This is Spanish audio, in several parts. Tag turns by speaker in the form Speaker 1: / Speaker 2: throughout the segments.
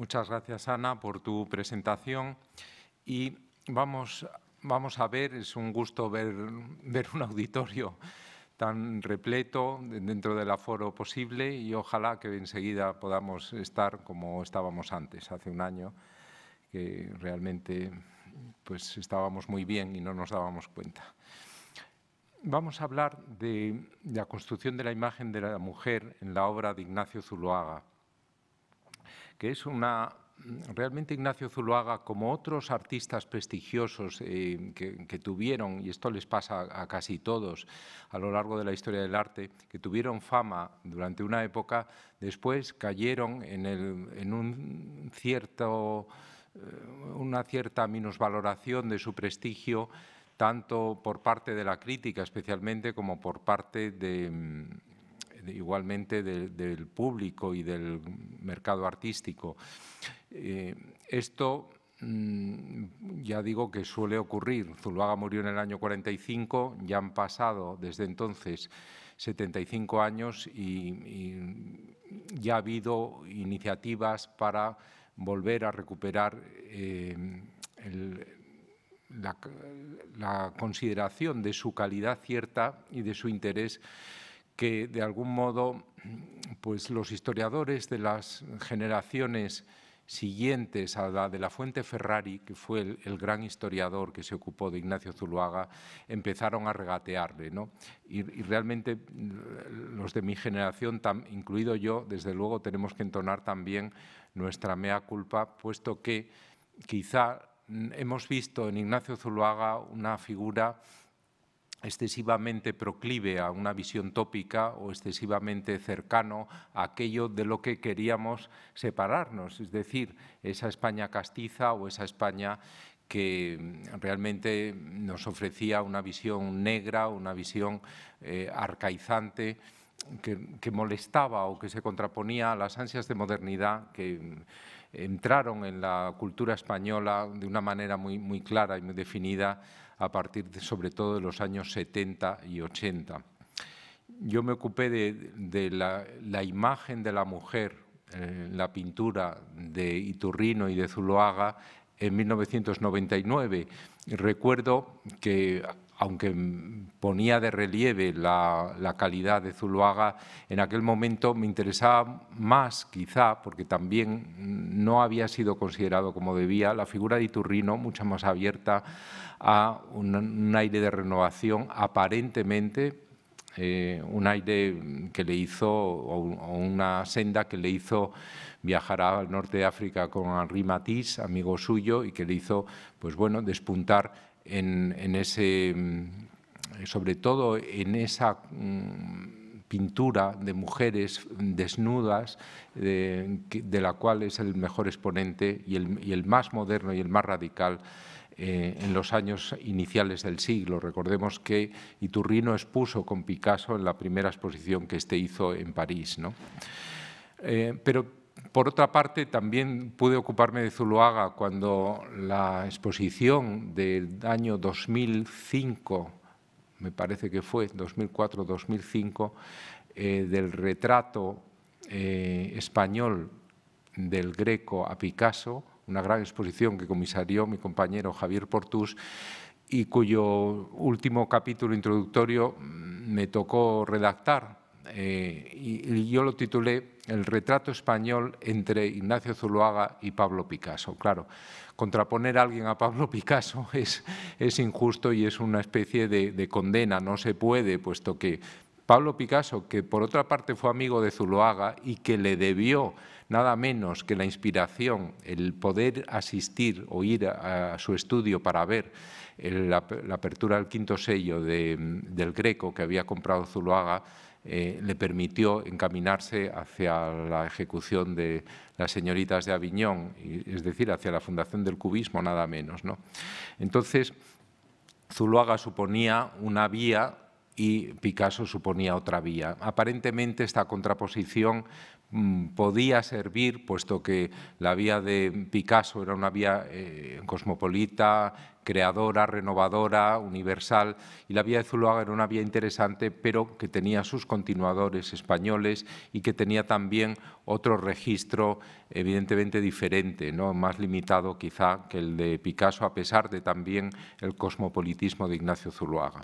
Speaker 1: Muchas gracias, Ana, por tu presentación. Y vamos, vamos a ver, es un gusto ver, ver un auditorio tan repleto dentro del aforo posible y ojalá que enseguida podamos estar como estábamos antes, hace un año, que realmente pues estábamos muy bien y no nos dábamos cuenta. Vamos a hablar de la construcción de la imagen de la mujer en la obra de Ignacio Zuloaga que es una mm, realmente Ignacio Zuluaga, como otros artistas prestigiosos eh, que, tuvieron, y esto les pasa a, casi todos a lo largo de la historia del arte, que tuvieron fama durante una época, después cayeron en, un cierto, eh, una cierta minusvaloración de su prestigio, tanto por parte de la crítica especialmente como por parte de mm, igualmente del público y del mercado artístico. Eh, esto mm, ya digo que suele ocurrir. Zuluaga murió en el año 45, ya han pasado desde entonces 75 años y, ya ha habido iniciativas para volver a recuperar eh, la, consideración de su calidad cierta y de su interés que de algún modo pues los historiadores de las generaciones siguientes a la de la Fuente Ferrari, que fue el, gran historiador que se ocupó de Ignacio Zuluaga, empezaron a regatearle. ¿no? Y, realmente los de mi generación, incluido yo, desde luego tenemos que entonar también nuestra mea culpa, puesto que quizá hemos visto en Ignacio Zuluaga una figura excesivamente proclive a una visión tópica o excesivamente cercano a aquello de lo que queríamos separarnos, es decir, esa España castiza o esa España que realmente nos ofrecía una visión negra, una visión eh, arcaizante, que, molestaba o que se contraponía a las ansias de modernidad que entraron en la cultura española de una manera muy clara y muy definida a partir de, sobre todo de los años 70 y 80. Yo me ocupé de, la, imagen de la mujer la pintura de Iturrino y de Zuloaga en 1999. Recuerdo que aunque ponía de relieve la, calidad de Zuluaga, en aquel momento me interesaba más, quizá, porque también no había sido considerado como debía, la figura de Iturrino, mucho más abierta a un, aire de renovación, aparentemente eh, un aire que le hizo, o una senda que le hizo viajar al norte de África con Henri Matisse, amigo suyo, y que le hizo, pues bueno, despuntar en, ese, mm, sobre todo en esa mm, pintura de mujeres desnudas, de, la cual es el mejor exponente y el, más moderno y el más radical eh, en los años iniciales del siglo. Recordemos que Iturrino expuso con Picasso en la primera exposición que este hizo en París. ¿no? Eh, pero por otra parte, también pude ocuparme de Zuluaga cuando la exposición del año 2005, me parece que fue 2004-2005, eh, del retrato eh, español del Greco a Picasso, una gran exposición que comisarió mi compañero Javier Portús y cuyo último capítulo introductorio mm, me tocó redactar eh, y, yo lo titulé El retrato español entre Ignacio Zuloaga y Pablo Picasso. Claro, contraponer a alguien a Pablo Picasso es, injusto y es una especie de, condena, no se puede, puesto que Pablo Picasso, que por otra parte fue amigo de Zuloaga y que le debió nada menos que la inspiración, el poder asistir o ir a, su estudio para ver la, apertura del quinto sello del Greco que había comprado Zuloaga, eh, le permitió encaminarse hacia la ejecución de las señoritas de Aviñón, es decir, hacia la fundación del cubismo, nada menos. Entonces, Zuluaga suponía una vía y Picasso suponía otra vía. Aparentemente esta contraposición Mm, podía servir, puesto que la vía de Picasso era una vía eh, cosmopolita, creadora, renovadora, universal, y la vía de Zuluaga era una vía interesante, pero que tenía sus continuadores españoles y que tenía también otro registro evidentemente diferente, ¿no? más limitado quizá que el de Picasso, a pesar de también el cosmopolitismo de Ignacio Zuluaga.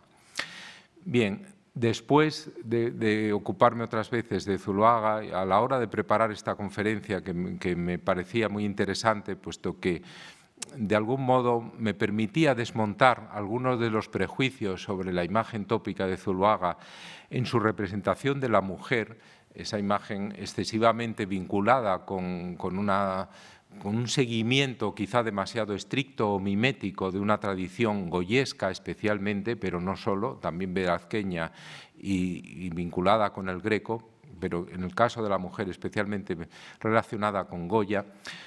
Speaker 1: Bien, Después de, ocuparme otras veces de Zuluaga, a la hora de preparar esta conferencia que, me parecía muy interesante, puesto que de algún modo me permitía desmontar algunos de los prejuicios sobre la imagen tópica de Zuluaga en su representación de la mujer, esa imagen excesivamente vinculada con una con un seguimiento quizá demasiado estricto o mimético de una tradición goyesca especialmente, pero no solo, también verazqueña y, y vinculada con el greco, pero en el caso de la mujer especialmente relacionada con Goya,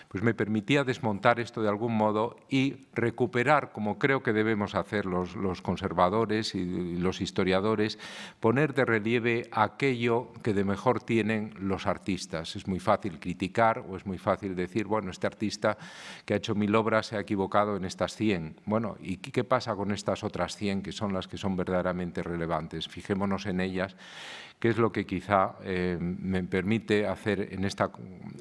Speaker 1: pues me permitía desmontar esto de algún modo y recuperar, como creo que debemos hacer los, conservadores y los historiadores, poner de relieve aquello que de mejor tienen los artistas. Es muy fácil criticar o es muy fácil decir, bueno, este artista que ha hecho mil obras se ha equivocado en estas 100. Bueno, ¿y qué pasa con estas otras 100 que son las que son verdaderamente relevantes? Fijémonos en ellas que es lo que quizá eh, me permite hacer en esta,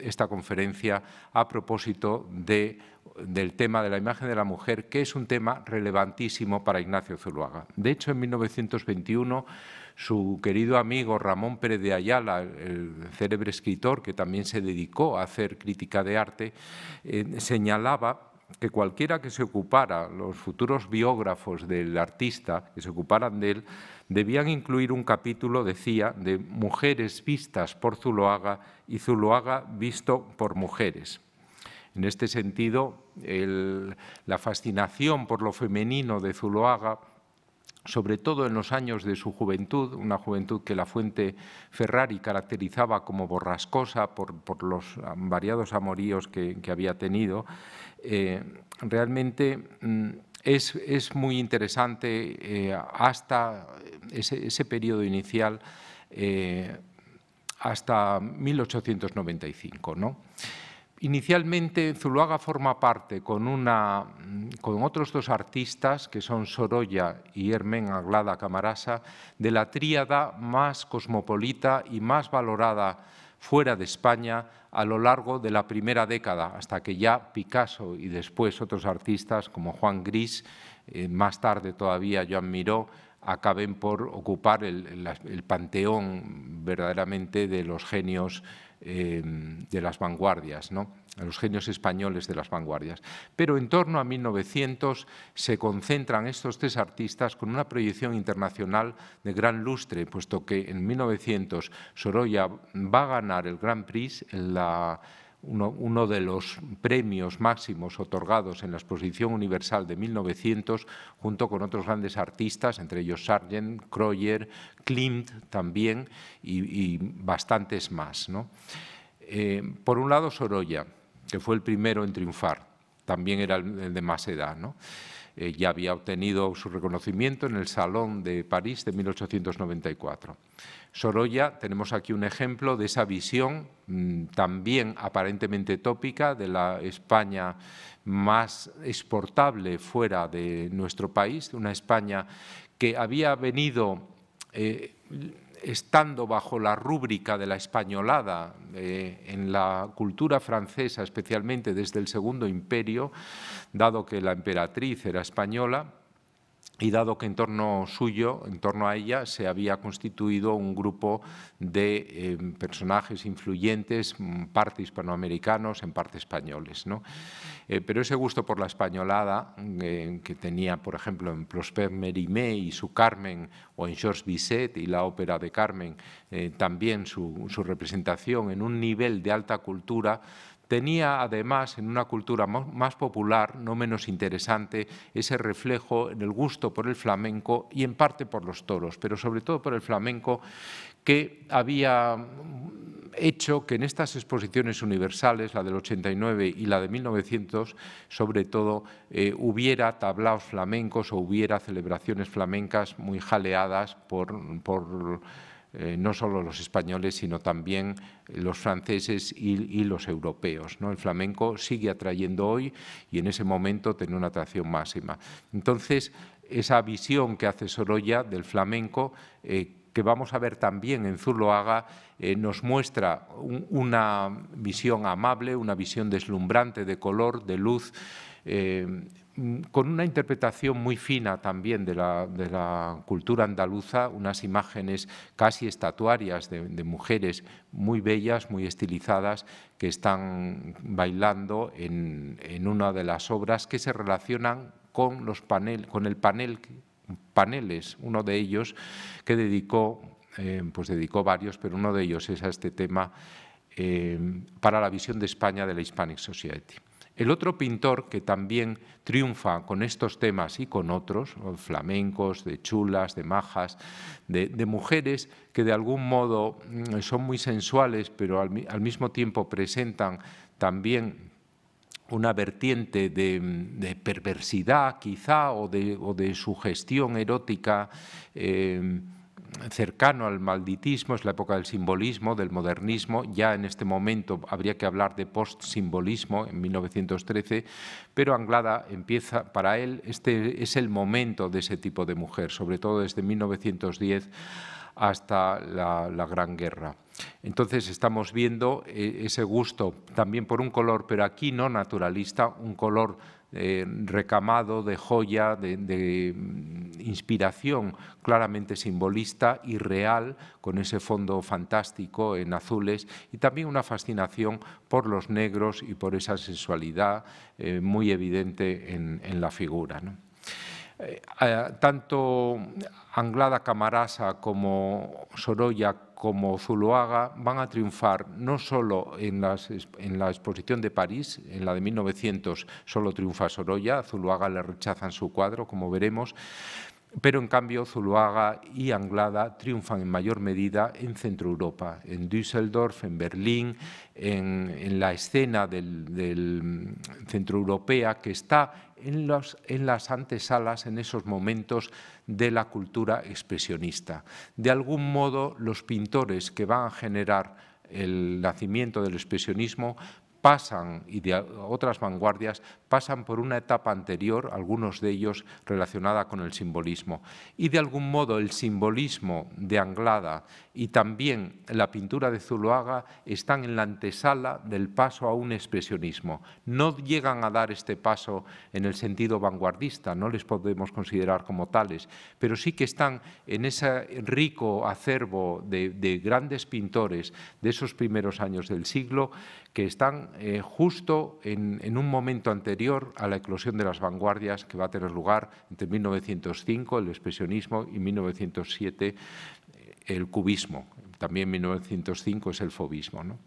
Speaker 1: esta conferencia a propósito del tema de la imagen de la mujer, que es un tema relevantísimo para Ignacio Zuluaga. De hecho, en 1921 su querido amigo Ramón Pérez de Ayala, el célebre escritor que también se dedicó a hacer crítica de arte, eh, señalaba que cualquiera que se ocupara, los futuros biógrafos del artista que se ocuparan de él, debían incluir un capítulo, decía, de mujeres vistas por Zuloaga y Zuloaga visto por mujeres. En este sentido, la fascinación por lo femenino de Zuloaga sobre todo en los años de su juventud, una juventud que la fuente Ferrari caracterizaba como borrascosa por, los variados amoríos que había tenido, eh, realmente mm, es, muy interesante eh, hasta ese, periodo inicial, eh, hasta 1895. ¿no? Inicialmente Zuluaga forma parte con, una, con otros dos artistas, que son Sorolla y Hermen Aglada Camarasa, de la tríada más cosmopolita y más valorada fuera de España a lo largo de la primera década, hasta que ya Picasso y después otros artistas como Juan Gris, eh, más tarde todavía Joan Miró, acaben por ocupar el, el panteón verdaderamente de los genios Em, de las vanguardias, ¿no? a los genios españoles de las vanguardias. Pero en torno a 1900 se concentran estos tres artistas con una proyección internacional de gran lustre, puesto que en 1900 Sorolla va a ganar el Gran Prix en la uno, de los premios máximos otorgados en la Exposición Universal de 1900, junto con otros grandes artistas, entre ellos Sargent, Croyer, Klimt también y, bastantes más. ¿no? Eh, por un lado, Sorolla, que fue el primero en triunfar, también era el de más edad. Eh, ya había obtenido su reconocimiento en el Salón de París de 1894. Sorolla, tenemos aquí un ejemplo de esa visión mm, también aparentemente tópica de la España más exportable fuera de nuestro país, una España que había venido eh, estando bajo la rúbrica de la españolada eh, en la cultura francesa, especialmente desde el Segundo Imperio, dado que la emperatriz era española, y dado que en torno suyo, en torno a ella, se había constituido un grupo de em, personajes influyentes, en mm, parte hispanoamericanos, en parte españoles. Eh, pero ese gusto por la españolada mm, eh, que tenía, por ejemplo, en Prosper Mérimée y su Carmen, o en Georges Bizet y la ópera de Carmen, eh, también su representación en un nivel de alta cultura, tenía además en una cultura más popular, no menos interesante, ese reflejo en el gusto por el flamenco y en parte por los toros, pero sobre todo por el flamenco que había hecho que en estas exposiciones universales, la del 89 y la de 1900, sobre todo, eh, hubiera tablaos flamencos o hubiera celebraciones flamencas muy jaleadas por, por eh, no solo los españoles, sino también los franceses y, los europeos. ¿no? El flamenco sigue atrayendo hoy y en ese momento tiene una atracción máxima. Entonces, esa visión que hace Sorolla del flamenco, eh, que vamos a ver también en Zuloaga, eh, nos muestra una visión amable, una visión deslumbrante de color, de luz, Mm, con una interpretación muy fina también de la, cultura andaluza, unas imágenes casi estatuarias de, mujeres muy bellas, muy estilizadas, que están bailando en, una de las obras que se relacionan con, los panel, con el panel, paneles, uno de ellos que dedicó, eh, pues dedicó varios, pero uno de ellos es a este tema eh, para la visión de España de la Hispanic Society. El otro pintor que también triunfa con estos temas y con otros, flamencos, de chulas, de majas, de, mujeres que de algún modo mm, son muy sensuales, pero al, mismo tiempo presentan también una vertiente de, mm, perversidad quizá o de, sugestión erótica. Em, cercano al malditismo, es la época del simbolismo, del modernismo, ya en este momento habría que hablar de post-simbolismo en 1913, pero Anglada empieza, para él, este es el momento de ese tipo de mujer, sobre todo desde 1910 hasta la, la, Gran Guerra. Entonces estamos viendo eh, ese gusto también por un color, pero aquí no naturalista, un color eh, recamado de joya, de, mm, inspiración claramente simbolista y real, con ese fondo fantástico en azules, y también una fascinación por los negros y por esa sensualidad eh, muy evidente en, la figura. Eh, tanto Anglada Camarasa como Sorolla como Zuluaga, van a triunfar no solo en, la exposición de París, en la de 1900 solo triunfa Sorolla, Zuluaga le rechazan su cuadro, como veremos, pero en cambio Zuluaga y Anglada triunfan en mayor medida en Centro Europa, en Düsseldorf, en Berlín, en, la escena del, que está en las antesalas, en esos momentos de la cultura expresionista. De algún modo, los pintores que van a generar el nacimiento del expresionismo pasan y de otras vanguardias pasan por una etapa anterior, algunos de ellos relacionada con el simbolismo. Y de algún modo el simbolismo de Anglada y también la pintura de Zuloaga están en la antesala del paso a un expresionismo. No llegan a dar este paso en el sentido vanguardista, no les podemos considerar como tales, pero sí que están en ese rico acervo de, grandes pintores de esos primeros años del siglo que están eh, justo en, en un momento anterior a la eclosión de las vanguardias que va a tener lugar entre 1905, el expresionismo, y 1907, eh, el cubismo. También 1905 es el fobismo. ¿no?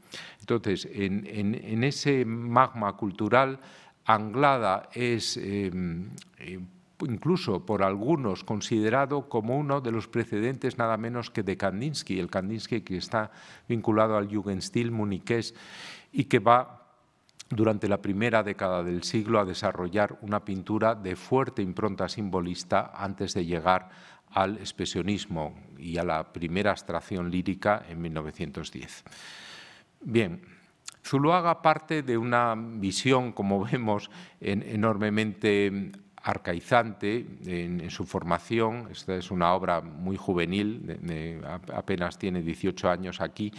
Speaker 1: Entonces, en, en, ese magma cultural, Anglada es em, eh, incluso por algunos considerado como uno de los precedentes nada menos que de Kandinsky, el Kandinsky que está vinculado al Jugendstil muniqués y que va durante la primera década del siglo a desarrollar una pintura de fuerte impronta simbolista antes de llegar al expresionismo y a la primera abstracción lírica en 1910. Bien, Zuluaga parte de una visión, como vemos, enormemente arcaizante en, su formación. Esta es una obra muy juvenil, apenas tiene 18 años aquí,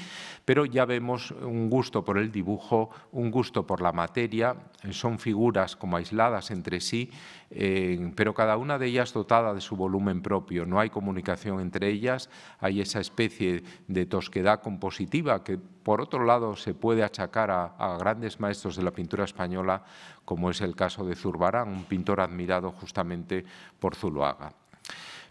Speaker 1: pero ya vemos un gusto por el dibujo, un gusto por la materia. Eh, son figuras como aisladas entre sí, pero cada una de ellas dotada de su volumen propio. No hay comunicación entre ellas, hay esa especie de tosquedad compositiva que, por otro lado, se puede achacar a, grandes maestros de la pintura española, como es el caso de Zurbarán, un pintor admirado justamente por Zuloaga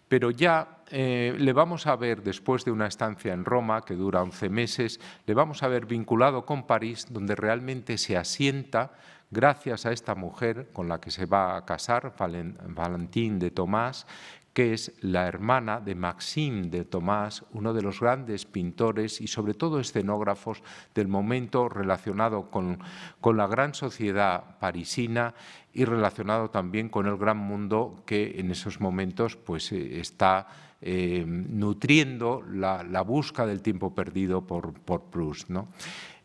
Speaker 1: pero ya eh, le vamos a ver, después de una estancia en Roma, que dura 11 meses, le vamos a ver vinculado con París, donde realmente se asienta gracias a esta mujer con la que se va a casar, Valentín de Tomás, que es la hermana de Maxime de Tomás, uno de los grandes pintores y sobre todo escenógrafos del momento relacionado con, con la gran sociedad parisina y relacionado también con el gran mundo que en esos momentos pues, eh, está eh, nutriendo la, busca del tiempo perdido por, por Proust. ¿no?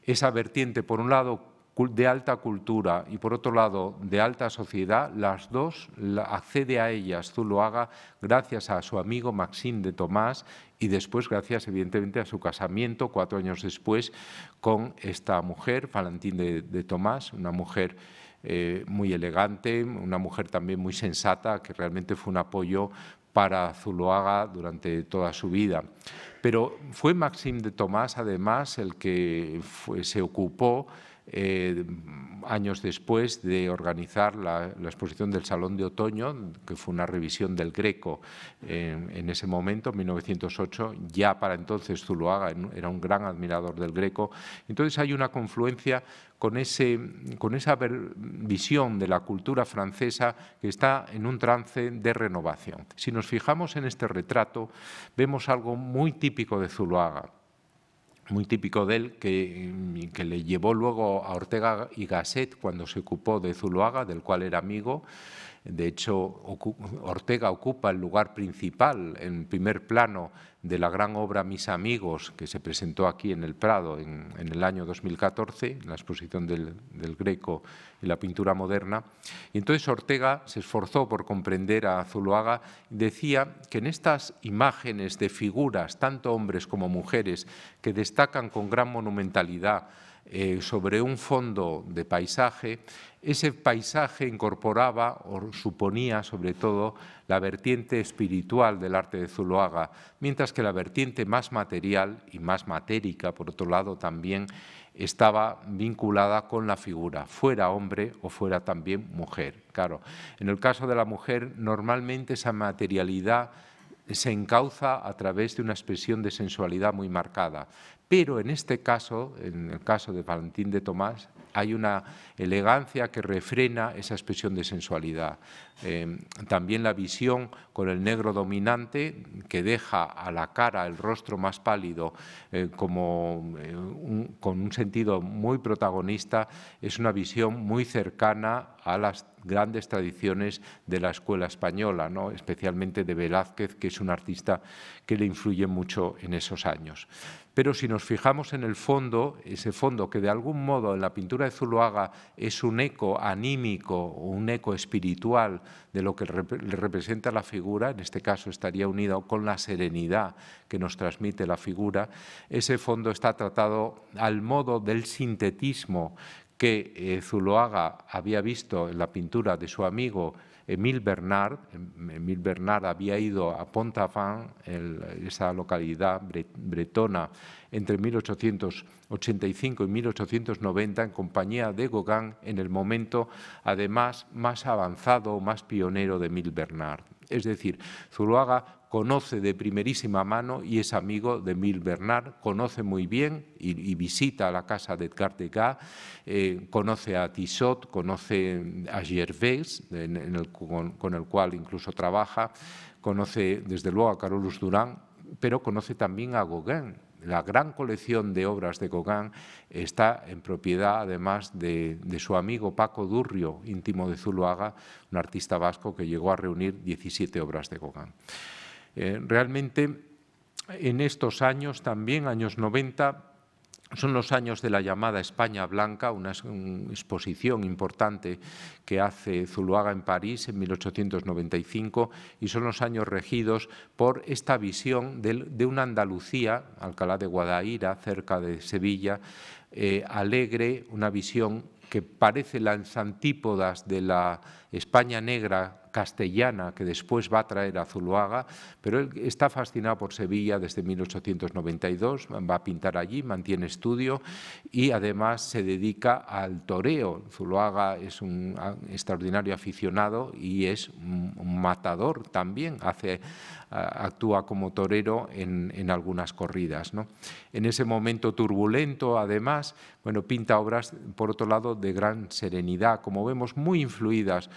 Speaker 1: Esa vertiente, por un lado, de alta cultura y, por otro lado, de alta sociedad, las dos accede a ellas Zuloaga gracias a su amigo Maxim de Tomás y después gracias, evidentemente, a su casamiento cuatro años después con esta mujer, Valentín de, Tomás, una mujer eh, muy elegante, una mujer también muy sensata, que realmente fue un apoyo para Zuloaga durante toda su vida. Pero fue Maxim de Tomás, además, el que se ocupó eh, años después de organizar la, exposición del Salón de Otoño, que fue una revisión del Greco en ese momento, en 1908. Ya para entonces Zuloaga era un gran admirador del Greco. Entonces hay una confluencia con, ese, con esa visión de la cultura francesa que está en un trance de renovación. Si nos fijamos en este retrato, vemos algo muy típico de Zuloaga muy típico de él, que, mm, que, le llevó luego a Ortega y Gasset cuando se ocupó de Zuloaga, del cual era amigo, de hecho, Ortega ocupa el lugar principal, en primer plano, de la gran obra Mis Amigos, que se presentó aquí en el Prado en, el año 2014, en la exposición del, Greco y la pintura moderna. Y entonces Ortega se esforzó por comprender a Zuloaga y decía que en estas imágenes de figuras, tanto hombres como mujeres, que destacan con gran monumentalidad eh, sobre un fondo de paisaje, ese paisaje incorporaba o suponía sobre todo la vertiente espiritual del arte de Zuloaga, mientras que la vertiente más material y más matérica, por otro lado, también estaba vinculada con la figura, fuera hombre o fuera también mujer. Claro, en el caso de la mujer, normalmente esa materialidad se encauza a través de una expresión de sensualidad muy marcada. Pero en este caso, en el caso de Valentín de Tomás, hay una elegancia que refrena esa expresión de sensualidad. Em, también la visión con el negro dominante que deja a la cara el rostro más pálido eh, como, eh, con un sentido muy protagonista es una visión muy cercana a las grandes tradiciones de la escuela española, ¿no? especialmente de Velázquez, que es un artista que le influye mucho en esos años. Pero si nos fijamos en el fondo, ese fondo que de algún modo en la pintura de Zuloaga es un eco anímico un eco espiritual de lo que le representa la figura, en este caso estaría unido con la serenidad que nos transmite la figura, ese fondo está tratado al modo del sintetismo que eh, Zuloaga había visto en la pintura de su amigo Emil Bernard. Em, Emil Bernard había ido a Pontafan, esa localidad bretona, entre 1885 y 1890 en compañía de Gauguin, en el momento además más avanzado, más pionero de Emil Bernard. Es decir, Zuluaga conoce de primerísima mano y es amigo de Mil Bernard, conoce muy bien y, visita la casa de Edgar Degas, eh, conoce a Tissot, conoce a Gervais, con, el cual incluso trabaja, conoce desde luego a Carolus Durán, pero conoce también a Gauguin, la gran colección de obras de Gauguin está en propiedad, además, de, de, su amigo Paco Durrio, íntimo de Zuluaga, un artista vasco que llegó a reunir 17 obras de Gauguin. Eh, realmente en estos años, también años 90, son los años de la llamada España Blanca, una exposición importante que hace Zuluaga en París en 1895, y son los años regidos por esta visión de, una Andalucía, Alcalá de Guadaira, cerca de Sevilla, eh, alegre, una visión que parece las antípodas de la España negra castellana que después va a traer a Zuluaga, pero él está fascinado por Sevilla desde 1892, va a pintar allí, mantiene estudio y además se dedica al toreo. Zuloaga es un ah, extraordinario aficionado y es un matador también, hace, ah, actúa como torero en, algunas corridas. En ese momento turbulento, además, bueno, pinta obras, por otro lado, de gran serenidad, como vemos, muy influidas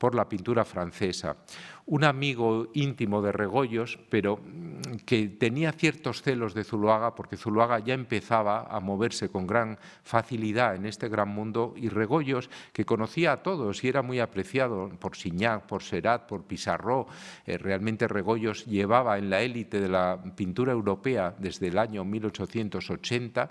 Speaker 1: por la pintura francesa. Un amigo íntimo de Regoyos, pero mm, que tenía ciertos celos de Zuluaga, porque Zuluaga ya empezaba a moverse con gran facilidad en este gran mundo, y Regoyos, que conocía a todos y era muy apreciado por Signac, por Serat, por Pizarro, eh, realmente Regoyos llevaba en la élite de la pintura europea desde el año 1880,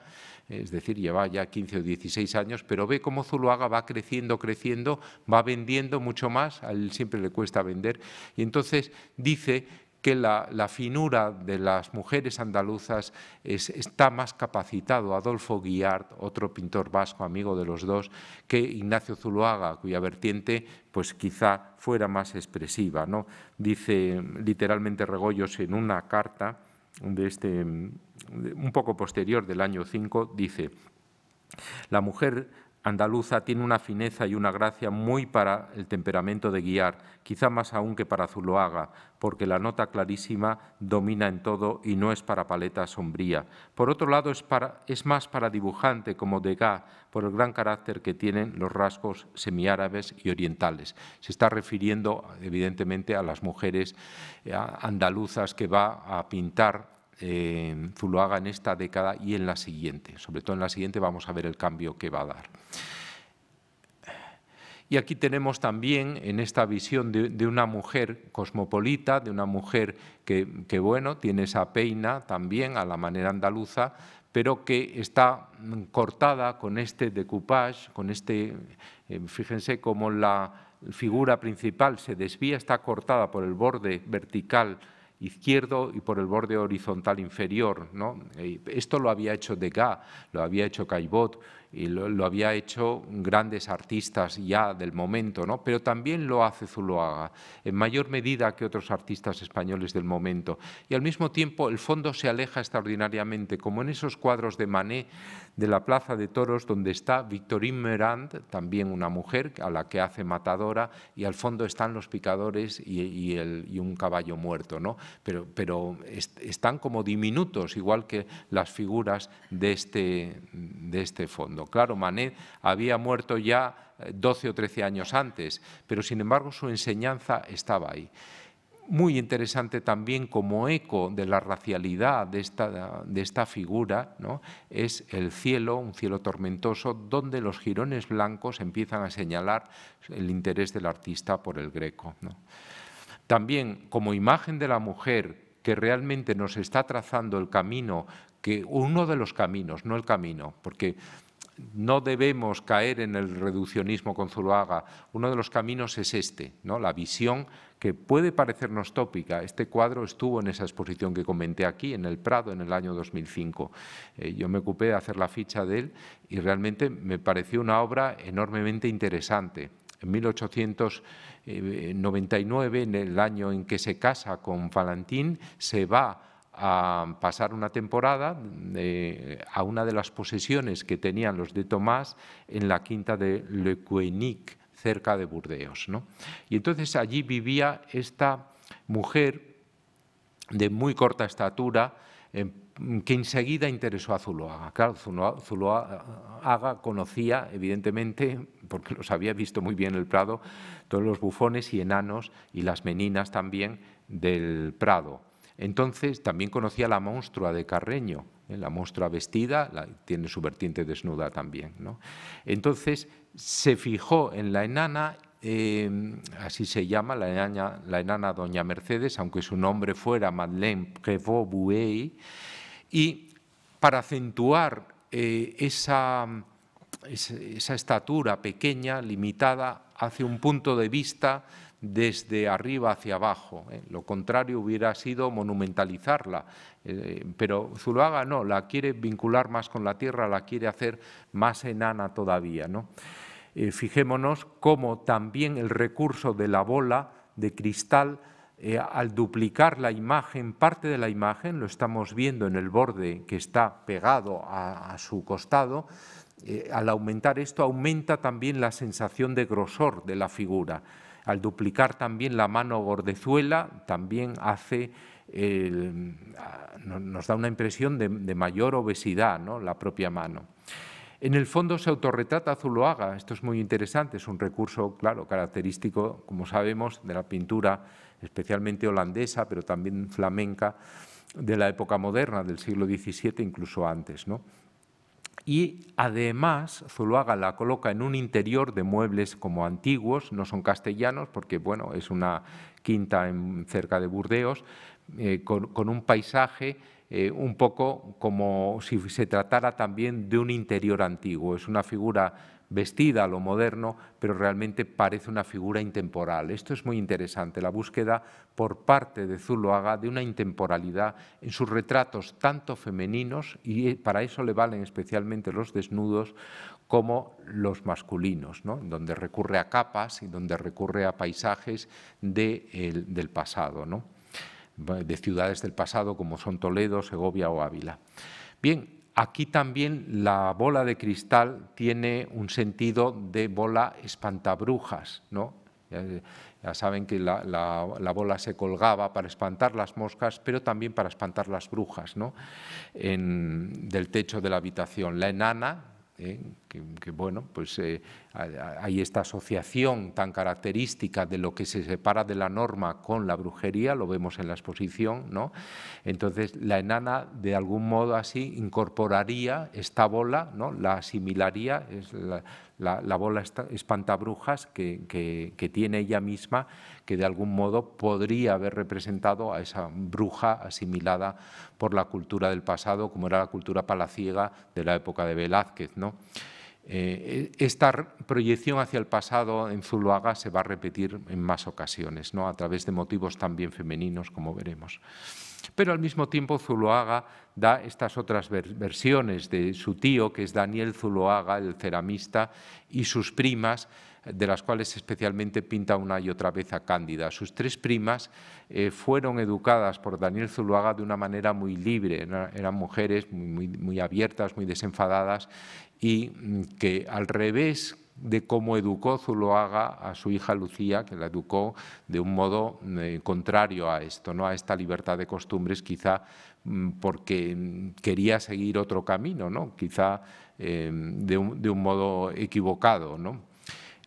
Speaker 1: es decir, lleva ya 15 o 16 años, pero ve cómo Zuluaga va creciendo, creciendo, va vendiendo mucho más a él siempre le cuesta vender. Y entonces dice que la, finura de las mujeres andaluzas está más capacitado Adolfo Guillard, otro pintor vasco, amigo de los dos, que Ignacio Zuluaga, cuya vertiente pues quizá fuera más expresiva. ¿no? Dice literalmente Regollos en una carta de este, un poco posterior del año 5, dice, la mujer andaluza tiene una fineza y una gracia muy para el temperamento de Guiar, quizá más aún que para Zuloaga, porque la nota clarísima domina en todo y no es para paleta sombría. Por otro lado, es, es más para dibujante como Degas, por el gran carácter que tienen los rasgos semiárabes y orientales. Se está refiriendo, evidentemente, a las mujeres eh, andaluzas que va a pintar eh, em, Zuluaga en esta década y en la siguiente. Sobre todo en la siguiente vamos a ver el cambio que va a dar. Y aquí tenemos también en esta visión de, una mujer cosmopolita, de una mujer que, bueno, tiene esa peina también a la manera andaluza, pero que está cortada con este decoupage, con este, em, fíjense cómo la figura principal se desvía, está cortada por el borde vertical izquierdo y por el borde horizontal inferior. ¿no? Eh, esto lo había hecho Degas, lo había hecho caibot y lo, lo, había hecho grandes artistas ya del momento, ¿no? pero también lo hace Zuloaga, en mayor medida que otros artistas españoles del momento. Y al mismo tiempo el fondo se aleja extraordinariamente, como en esos cuadros de Manet de la Plaza de Toros, donde está Victorine Merand, también una mujer a la que hace matadora, y al fondo están los picadores y, un caballo muerto, ¿no? Pero, pero están como diminutos, igual que las figuras de este, de este fondo. Claro, Manet había muerto ya 12 eh, o 13 años antes, pero sin embargo su enseñanza estaba ahí muy interesante también como eco de la racialidad de esta, de esta figura ¿no? es el cielo, un cielo tormentoso, donde los jirones blancos empiezan a señalar el interés del artista por el greco. También como imagen de la mujer que realmente nos está trazando el camino, que uno de los caminos, no el camino, porque no debemos caer en el reduccionismo con Zuluaga. Uno de los caminos es este, ¿no? la visión que puede parecernos tópica. Este cuadro estuvo en esa exposición que comenté aquí, en el Prado, en el año 2005. Eh, yo me ocupé de hacer la ficha de él y realmente me pareció una obra enormemente interesante. En 1899, eh, en el año en que se casa con Valentín, se va a pasar una temporada eh, a una de las posesiones que tenían los de Tomás en la quinta de Le Cuenic, cerca de Burdeos. Y entonces allí vivía esta mujer de muy corta estatura, em, que enseguida interesó a Zuloaga. Claro, Zuloaga conocía, evidentemente, porque los había visto muy bien el Prado, todos los bufones y enanos y las meninas también del Prado. Entonces también conocía la monstrua de Carreño, ¿eh? La muestra vestida tiene su vertiente desnuda también. Entonces se fijó en la enana, em, así se llama, la enana, Doña Mercedes, aunque su nombre fuera Madeleine prevot y para acentuar eh, esa, esa estatura pequeña, limitada, hace un punto de vista desde arriba hacia abajo. ¿eh? Lo contrario hubiera sido monumentalizarla, eh, pero Zuluaga no, la quiere vincular más con la tierra, la quiere hacer más enana todavía. ¿no? Eh, fijémonos cómo también el recurso de la bola de cristal, eh, al duplicar la imagen, parte de la imagen, lo estamos viendo en el borde que está pegado a, su costado, al aumentar esto aumenta también la sensación de grosor de la figura. Al duplicar también la mano gordezuela, también hace Ah, nos da una impresión de, mayor obesidad, ¿no? la propia mano. En el fondo se autorretrata Zuloaga, esto es muy interesante, es un recurso, claro, característico, como sabemos, de la pintura especialmente holandesa, pero también flamenca, de la época moderna, del siglo XVII, incluso antes. ¿no? Y además Zuloaga la coloca en un interior de muebles como antiguos, no son castellanos porque bueno, es una quinta en, cerca de Burdeos, eh, con, un paisaje eh, un poco como si se tratara también de un interior antiguo. Es una figura vestida a lo moderno, pero realmente parece una figura intemporal. Esto es muy interesante, la búsqueda por parte de Zuloaga de una intemporalidad en sus retratos tanto femeninos, y eh, para eso le valen especialmente los desnudos, como los masculinos, ¿no? donde recurre a capas y donde recurre a paisajes del pasado. ¿no? de ciudades del pasado como son Toledo, Segovia o Ávila. Bien, aquí también la bola de cristal tiene un sentido de bola espantabrujas, ¿no? Ya, saben que la, bola se colgaba para espantar las moscas, pero también para espantar las brujas ¿no? En, del techo de la habitación. La enana, ¿eh? que, bueno, pues eh, hay esta asociación tan característica de lo que se separa de la norma con la brujería, lo vemos en la exposición, ¿no? Entonces, la enana, de algún modo así, incorporaría esta bola, ¿no? La asimilaría, es la, la, bola espantabrujas que, que, tiene ella misma, que de algún modo podría haber representado a esa bruja asimilada por la cultura del pasado, como era la cultura palaciega de la época de Velázquez. ¿no? Eh, esta proyección hacia el pasado en Zuluaga se va a repetir en más ocasiones, ¿no? a través de motivos también femeninos, como veremos pero al mismo tiempo Zuloaga da estas otras versiones de su tío, que es Daniel Zuloaga, el ceramista, y sus primas, de las cuales especialmente pinta una y otra vez a Cándida. Sus tres primas eh, fueron educadas por Daniel Zuloaga de una manera muy libre, eran mujeres muy, muy abiertas, muy desenfadadas, y mm, que al revés de cómo educó Zuloaga a su hija Lucía, que la educó de un modo eh, contrario a esto, ¿no? a esta libertad de costumbres, quizá mm, porque quería seguir otro camino, ¿no? quizá em, de, un, modo equivocado. ¿no?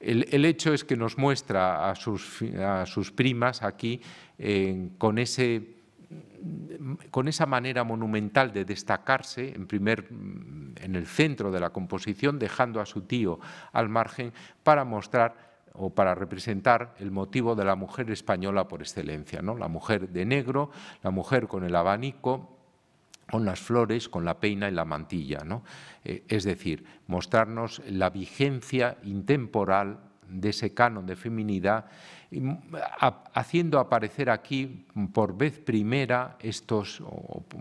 Speaker 1: El, hecho es que nos muestra a sus, a sus primas aquí eh, con ese con esa manera monumental de destacarse en, primer, mm, en el centro de la composición, dejando a su tío al margen para mostrar o para representar el motivo de la mujer española por excelencia, ¿no? la mujer de negro, la mujer con el abanico, con las flores, con la peina y la mantilla. ¿no? Eh, es decir, mostrarnos la vigencia intemporal de ese canon de feminidad Mm, haciendo aparecer aquí mm, por vez primera estos,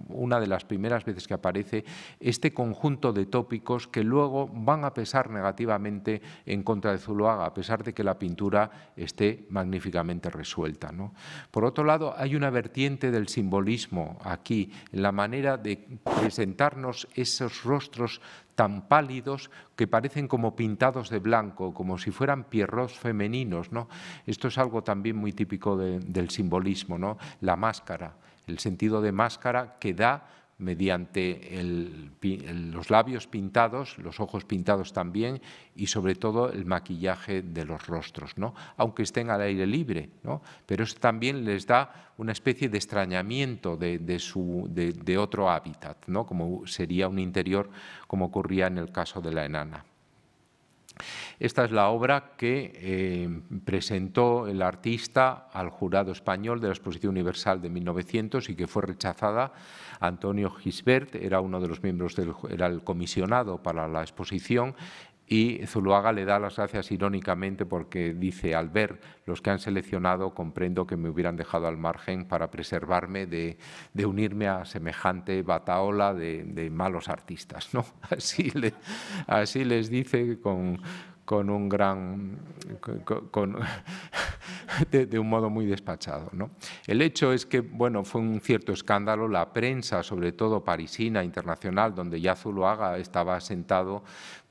Speaker 1: una de las primeras veces que aparece, este conjunto de tópicos que luego van a pesar negativamente en contra de Zuloaga, a pesar de que la pintura esté magníficamente resuelta. Por otro lado, hay una vertiente del simbolismo aquí, en la manera de presentarnos esos rostros tan pálidos que parecen como pintados de blanco, como si fueran pierros femeninos. ¿no? Esto es algo también muy típico del simbolismo, ¿no? la máscara, el sentido de máscara que da mediante los labios pintados, los ojos pintados también y sobre todo el maquillaje de los rostros, ¿no? aunque estén al aire libre. ¿no? Pero eso también les da una especie de extrañamiento de, su, de otro hábitat, ¿no? como sería un interior como ocurría en el caso de la enana. Esta es la obra que eh, presentó el artista al jurado español de la Exposición Universal de 1900 y que fue rechazada. Antonio Gisbert era uno de los miembros del era el comisionado para la exposición y Zuluaga le da las gracias irónicamente porque dice, al ver los que han seleccionado, comprendo que me hubieran dejado al margen para preservarme de, unirme a semejante bataola de, malos artistas. ¿no? Así, les dice con, un gran. de, un modo muy despachado. ¿no? El hecho es que, bueno, fue un cierto escándalo. La prensa, sobre todo parisina, internacional, donde ya Zuluaga estaba sentado,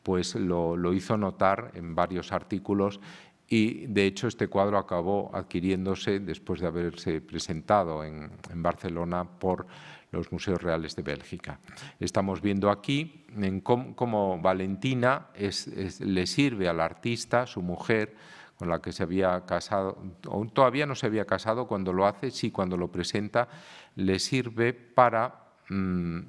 Speaker 1: pues lo, hizo notar en varios artículos y de hecho este cuadro acabó adquiriéndose después de haberse presentado en, Barcelona por los Museos Reales de Bélgica. Estamos viendo aquí cómo, Valentina le sirve al artista, su mujer, con la que se había casado, o todavía no se había casado cuando lo hace, sí cuando lo presenta, le sirve para... Mm,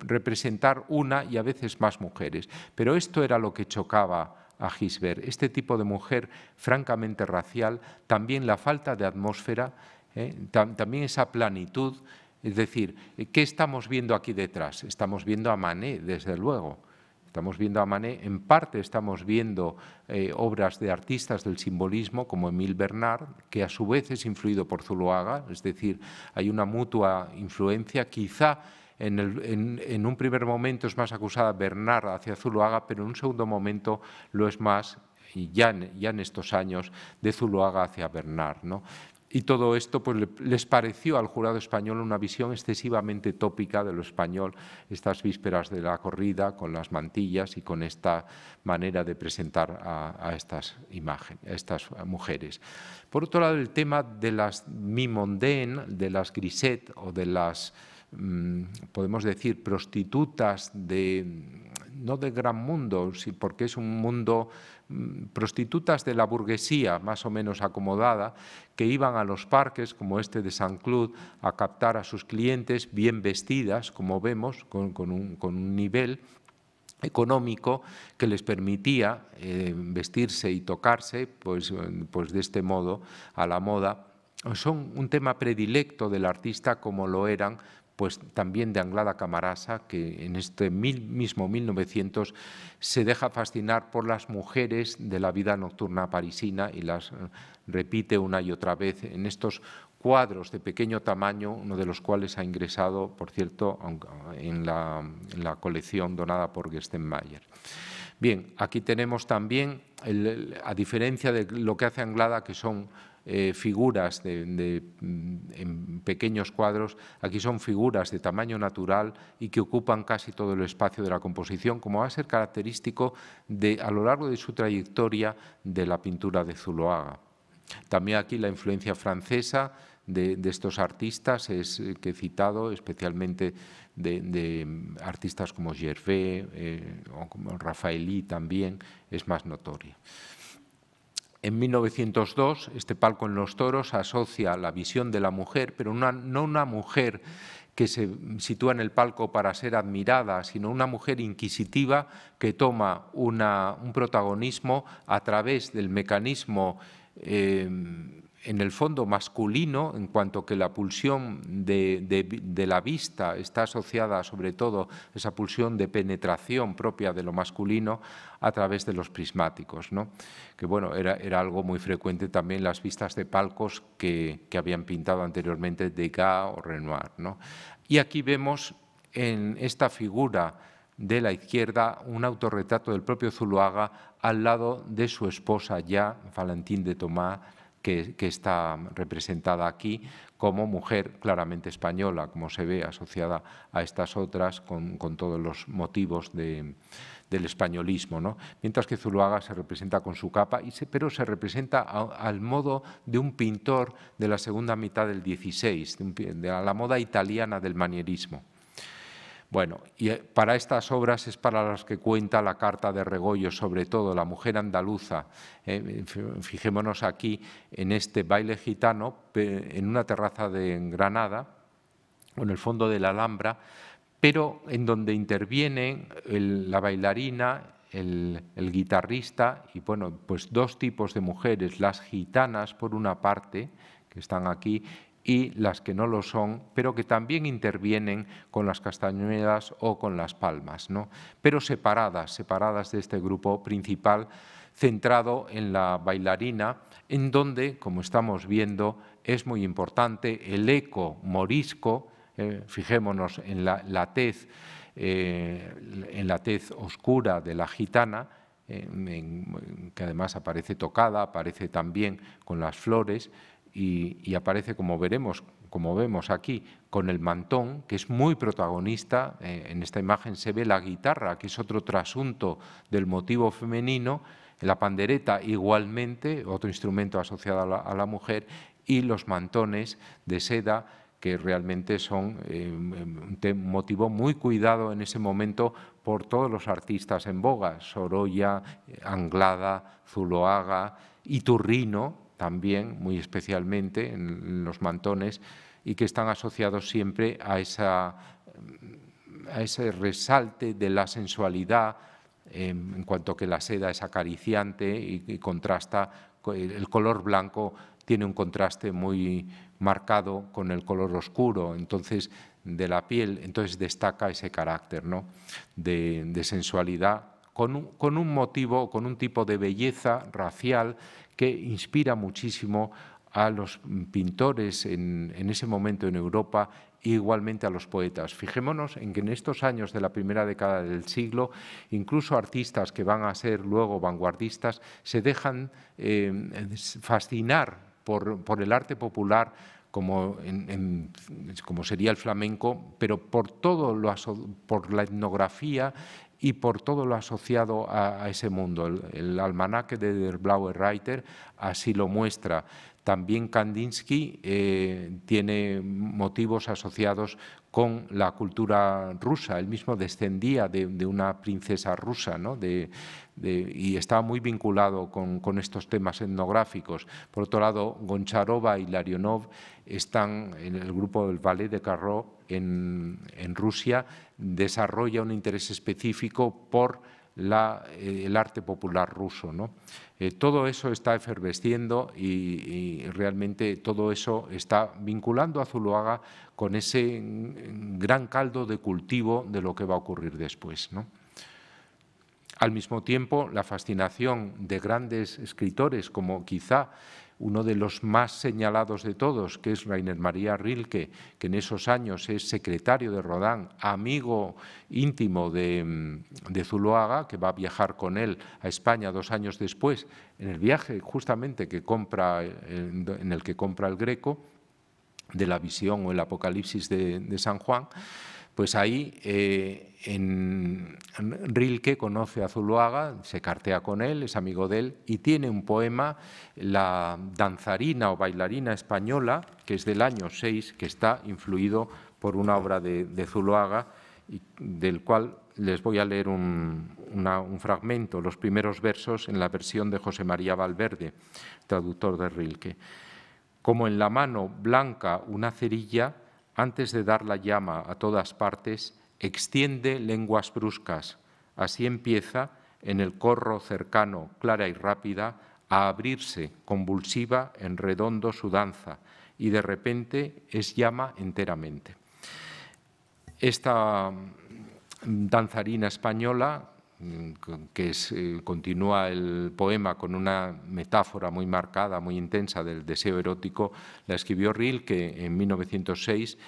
Speaker 1: representar una y a veces más mujeres. Pero esto era lo que chocaba a Gisbert, este tipo de mujer francamente racial, también la falta de atmósfera, ¿eh? también esa planitud. Es decir, ¿qué estamos viendo aquí detrás? Estamos viendo a Manet, desde luego. Estamos viendo a Manet, en parte estamos viendo eh, obras de artistas del simbolismo como Emil Bernard, que a su vez es influido por Zuloaga, es decir, hay una mutua influencia, quizá en, un primer momento es más acusada Bernard hacia Zuluaga, pero en un segundo momento lo es más, y ya, en, estos años, de Zuluaga hacia Bernard. ¿no? Y todo esto pues, les pareció al jurado español una visión excesivamente tópica de lo español, estas vísperas de la corrida, con las mantillas y con esta manera de presentar a, a estas imágenes, a estas mujeres. Por otro lado, el tema de las mimondén, de las griset o de las Mm, podemos decir, prostitutas de, no de gran mundo, porque es un mundo mm, prostitutas de la burguesía más o menos acomodada, que iban a los parques como este de San Cloud a captar a sus clientes bien vestidas, como vemos, con, un, nivel económico que les permitía eh, vestirse y tocarse pues, pues de este modo a la moda son un tema predilecto del artista como lo eran pues también de Anglada Camarasa, que en este mismo 1900 se deja fascinar por las mujeres de la vida nocturna parisina y las eh, repite una y otra vez en estos cuadros de pequeño tamaño, uno de los cuales ha ingresado, por cierto, eh, en la, colección donada por Mayer Bien, aquí tenemos también, a diferencia de lo que hace Anglada, que son eh, figuras mm, en pequeños cuadros, aquí son figuras de tamaño natural y que ocupan casi todo el espacio de la composición, como va a ser característico de, a lo largo de su trayectoria de la pintura de Zuloaga. También aquí la influencia francesa de, estos artistas es eh, que he citado, especialmente de, mm, artistas como Gervais eh, o como Rafaelí también, es más notoria. En 1902, este palco en los toros asocia la visión de la mujer, pero no una mujer que se sitúa en el palco para ser admirada, sino una mujer inquisitiva que toma un protagonismo a través del mecanismo eh, en el fondo masculino, en cuanto que la pulsión de, la vista está asociada sobre todo esa pulsión de penetración propia de lo masculino a través de los prismáticos, que bueno, era, algo muy frecuente también las vistas de palcos que, habían pintado anteriormente Degas o Renoir. Y aquí vemos en esta figura de la izquierda un autorretrato del propio Zuluaga al lado de su esposa ya, Valentín de Tomás, que, está representada aquí como mujer claramente española, como se ve asociada a estas otras con, todos los motivos del españolismo. Mientras que Zuluaga se representa con su capa, pero se representa al modo de un pintor de la segunda mitad del XVI, de, la moda italiana del manierismo. Bueno, y eh, para estas obras es para las que cuenta la Carta de Regollo, sobre todo la mujer andaluza. Eh, fijémonos aquí en este baile gitano en una terraza de Granada, en el fondo de la Alhambra, pero en donde intervienen la bailarina, el, el, guitarrista y bueno, pues dos tipos de mujeres, las gitanas por una parte, que están aquí, y las que no lo son, pero que también intervienen con las castañuelas o con las palmas, ¿no? pero separadas, separadas de este grupo principal, centrado en la bailarina, en donde, como estamos viendo, es muy importante el eco morisco, ¿eh? fijémonos en la, tez, eh, en la tez oscura de la gitana, eh, que además aparece tocada, aparece también con las flores, y, aparece, como veremos, como vemos aquí, con el mantón, que es muy protagonista. Eh, en esta imagen se ve la guitarra, que es otro trasunto del motivo femenino, la pandereta igualmente, otro instrumento asociado a la, mujer, y los mantones de seda que realmente son eh, un motivo muy cuidado en ese momento por todos los artistas en boga, Sorolla, eh, Anglada, Zuloaga, Turrino, también, muy especialmente en los mantones, y que están asociados siempre a, esa, a ese resalte de la sensualidad en cuanto que la seda es acariciante y, contrasta, el color blanco tiene un contraste muy marcado con el color oscuro, entonces de la piel, entonces destaca ese carácter ¿no? de, sensualidad con con un, motivo, con un tipo de belleza racial que inspira muchísimo a los pintores en, ese momento en Europa e igualmente a los poetas. Fijémonos en que en estos años de la primera década del siglo, incluso artistas que van a ser luego vanguardistas se dejan eh, fascinar por, el arte popular como, como, sería el flamenco, pero por todo lo por la etnografía y por todo lo asociado a, ese mundo. El, almanaque de Der Blaue Reiter así lo muestra. También Kandinsky eh, tiene motivos asociados con la cultura rusa. Él mismo descendía de, una princesa rusa ¿no? y estaba muy vinculado con, estos temas etnográficos. Por otro lado, Goncharova y Larionov están en el grupo del ballet de Carro en Rusia desarrolla un interés específico por eh, el arte popular ruso. Eh, todo eso está efervesciendo y, realmente todo eso está vinculando a Zuluaga con ese gran caldo de cultivo de lo que va a ocurrir después. Al mismo tiempo, la fascinación de grandes escritores como quizá uno de los más señalados de todos, que es Rainer María Rilke, que en esos años es secretario de Rodán, amigo íntimo de, mm, Zuloaga, que va a viajar con él a España dos años después, en el viaje justamente que compra, eh, en el que compra el Greco, de la visión o el apocalipsis de San Juan pues ahí eh, en Rilke conoce a Zuloaga, se cartea con él, es amigo de él y tiene un poema, La danzarina o bailarina española, que es del año 6, que está influido por una obra de, Zuloaga y del cual les voy a leer un, un fragmento, los primeros versos en la versión de José María Valverde, traductor de Rilke. Como en la mano blanca una cerilla, antes de dar la llama a todas partes, extiende lenguas bruscas. Así empieza, en el corro cercano, clara y rápida, a abrirse convulsiva en redondo su danza y de repente es llama enteramente. Esta mm, danzarina española que eh, continúa el poema con una metáfora muy marcada, muy intensa del deseo erótico, la escribió Rilke en 1906,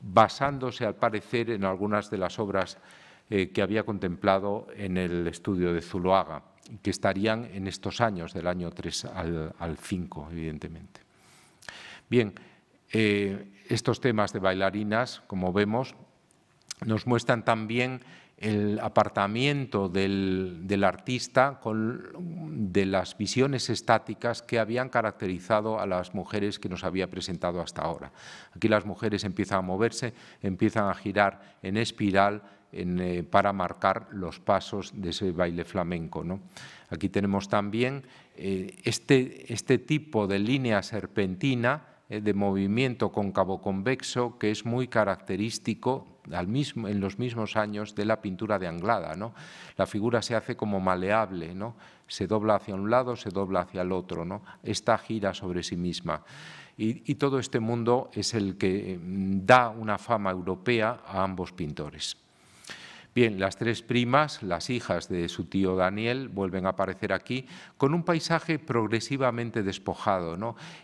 Speaker 1: basándose al parecer en algunas de las obras eh, que había contemplado en el estudio de Zuloaga, que estarían en estos años, del año 3 al, 5, evidentemente. Bien, eh, estos temas de bailarinas, como vemos, nos muestran también el apartamiento del, artista con, de las visiones estáticas que habían caracterizado a las mujeres que nos había presentado hasta ahora. Aquí las mujeres empiezan a moverse, empiezan a girar en espiral eh, para marcar los pasos de ese baile flamenco. Aquí tenemos también eh, este, este tipo de línea serpentina eh, de movimiento cóncavo convexo que es muy característico en los mismos años de la pintura de Anglada. La figura se hace como maleable, se dobla hacia un lado, se dobla hacia el otro, esta gira sobre sí misma. y todo este mundo es el que mm, da una fama europea a ambos pintores. Bien, las tres primas, las hijas de su tío Daniel, vuelven a aparecer aquí con un paisaje progresivamente despojado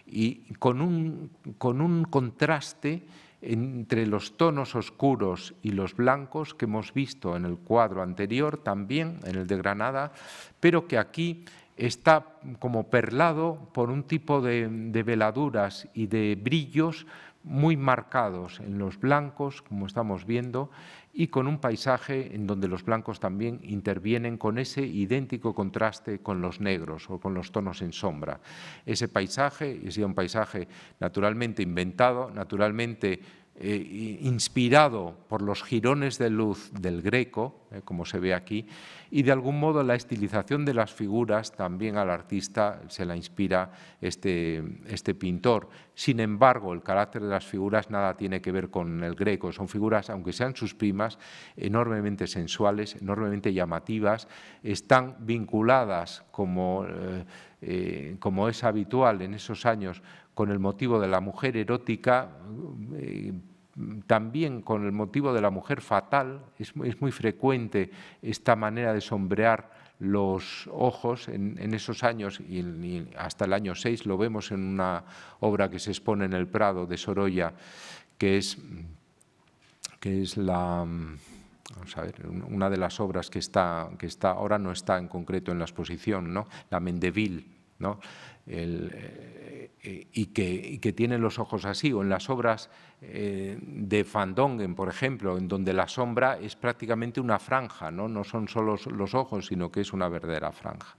Speaker 1: y con un, con un contraste entre los tonos oscuros y los blancos que hemos visto en el cuadro anterior, también en el de Granada, pero que aquí está como perlado por un tipo de, de veladuras y de brillos muy marcados en los blancos, como estamos viendo, y con un paisaje en donde los blancos también intervienen con ese idéntico contraste con los negros o con los tonos en sombra. Ese paisaje es un paisaje naturalmente inventado, naturalmente eh, inspirado por los jirones de luz del greco, eh, como se ve aquí, y de algún modo la estilización de las figuras también al artista se la inspira este, este pintor. Sin embargo, el carácter de las figuras nada tiene que ver con el greco, son figuras, aunque sean sus primas, enormemente sensuales, enormemente llamativas, están vinculadas como... Eh, como es habitual en esos años con el motivo de la mujer erótica, eh, también con el motivo de la mujer fatal. Es, muy frecuente esta manera de sombrear los ojos en, esos años, y, hasta el año 6 lo vemos en una obra que se expone en el Prado de Sorolla, que es, que es la... una de las obras que está, que está, ahora no está en concreto en la exposición, ¿no? La Mendeville, ¿no? El, eh, eh, y, que, tienen los ojos así, o en las obras eh, de de Dongen, por ejemplo, en donde la sombra es prácticamente una franja, ¿no? son solo los ojos, sino que es una verdadera franja.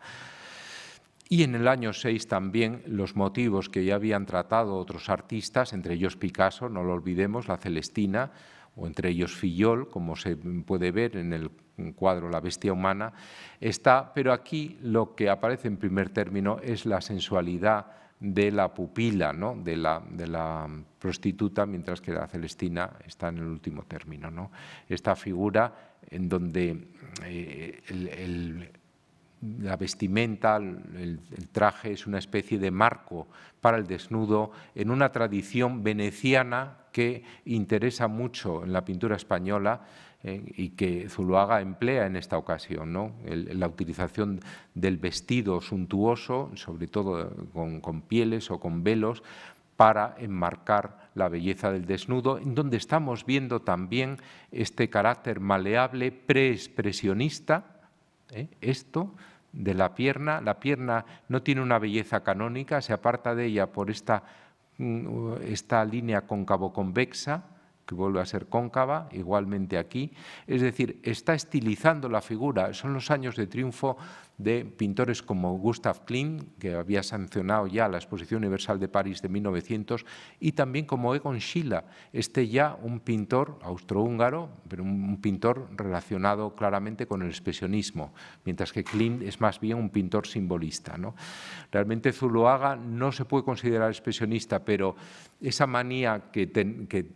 Speaker 1: Y en el año 6 también los motivos que ya habían tratado otros artistas, entre ellos Picasso, no lo olvidemos, la Celestina, o entre ellos Fillol, como se puede ver en el cuadro La bestia humana, está, pero aquí lo que aparece en primer término es la sensualidad de la pupila ¿no? de, la, de, la, prostituta, mientras que la Celestina está en el último término. ¿no? Esta figura en donde eh, la vestimenta, el, traje es una especie de marco para el desnudo en una tradición veneciana que interesa mucho en la pintura española eh, y que Zuloaga emplea en esta ocasión, la utilización del vestido suntuoso, sobre todo eh, con, pieles o con velos, para enmarcar la belleza del desnudo, en donde estamos viendo también este carácter maleable, preexpresionista, ¿eh? esto de la pierna. La pierna no tiene una belleza canónica, se aparta de ella por esta, mm, esta línea cóncavo-convexa, vuelve a ser cóncava, igualmente aquí. Es decir, está estilizando la figura, son los años de triunfo de pintores como Gustav Klimt, que había sancionado ya la Exposición Universal de París de 1900, y también como Egon Schiele, este ya un pintor austrohúngaro, pero un pintor relacionado claramente con el expresionismo, mientras que Klimt es más bien un pintor simbolista. ¿no? Realmente Zuloaga no se puede considerar expresionista, pero esa manía que,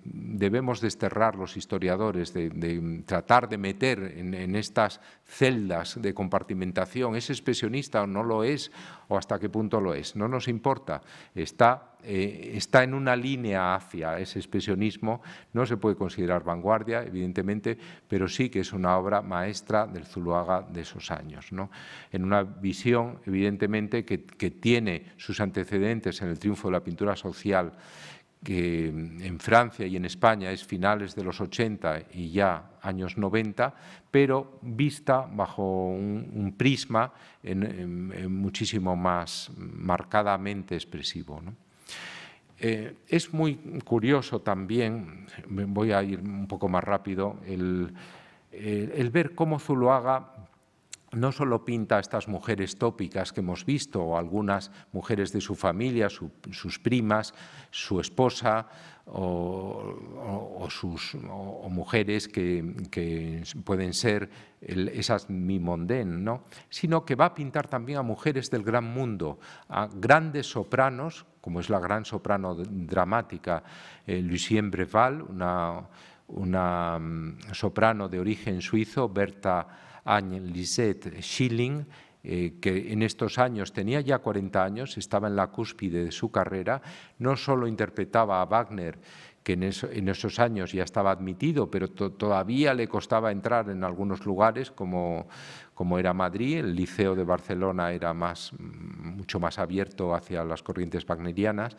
Speaker 1: debemos desterrar los historiadores de, tratar de meter en, en estas celdas de compartimentación es expresionista o no lo es, o hasta qué punto lo es. No nos importa, está, eh, está en una línea hacia ese expresionismo, no se puede considerar vanguardia, evidentemente, pero sí que es una obra maestra del Zuluaga de esos años. ¿no? En una visión, evidentemente, que, que tiene sus antecedentes en el triunfo de la pintura social que en Francia y en España es finales de los 80 y ya años 90, pero vista bajo un, prisma muchísimo más marcadamente expresivo. Eh, es muy curioso también, voy a ir un poco más rápido, el, el ver cómo Zuloaga no solo pinta a estas mujeres tópicas que hemos visto, o algunas mujeres de su familia, sus primas, su esposa, o, sus, mujeres que, pueden ser esas mimondén, ¿no? sino que va a pintar también a mujeres del gran mundo, a grandes sopranos, como es la gran soprano dramática eh, Lucien Breval, una, una mm, soprano de origen suizo, Berta Anne-Lisette Schilling, eh, que en estos años tenía ya 40 años, estaba en la cúspide de su carrera, no solo interpretaba a Wagner, que en, esos años ya estaba admitido, pero todavía le costaba entrar en algunos lugares como, como era Madrid, el Liceo de Barcelona era más, mm, mucho más abierto hacia las corrientes wagnerianas,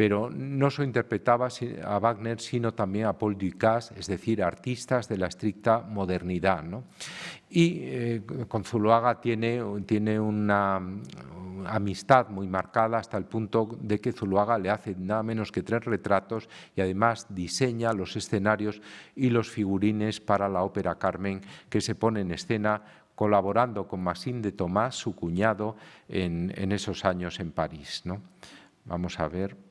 Speaker 1: pero no solo interpretaba a Wagner, sino también a Paul Ducasse, es decir, artistas de la estricta modernidad. ¿no? Y eh, con Zuluaga tiene, tiene una, amistad muy marcada hasta el punto de que Zuluaga le hace nada menos que tres retratos y además diseña los escenarios y los figurines para la ópera Carmen que se pone en escena colaborando con Maxime de Tomás, su cuñado, en, en esos años en París. ¿no? Vamos a ver.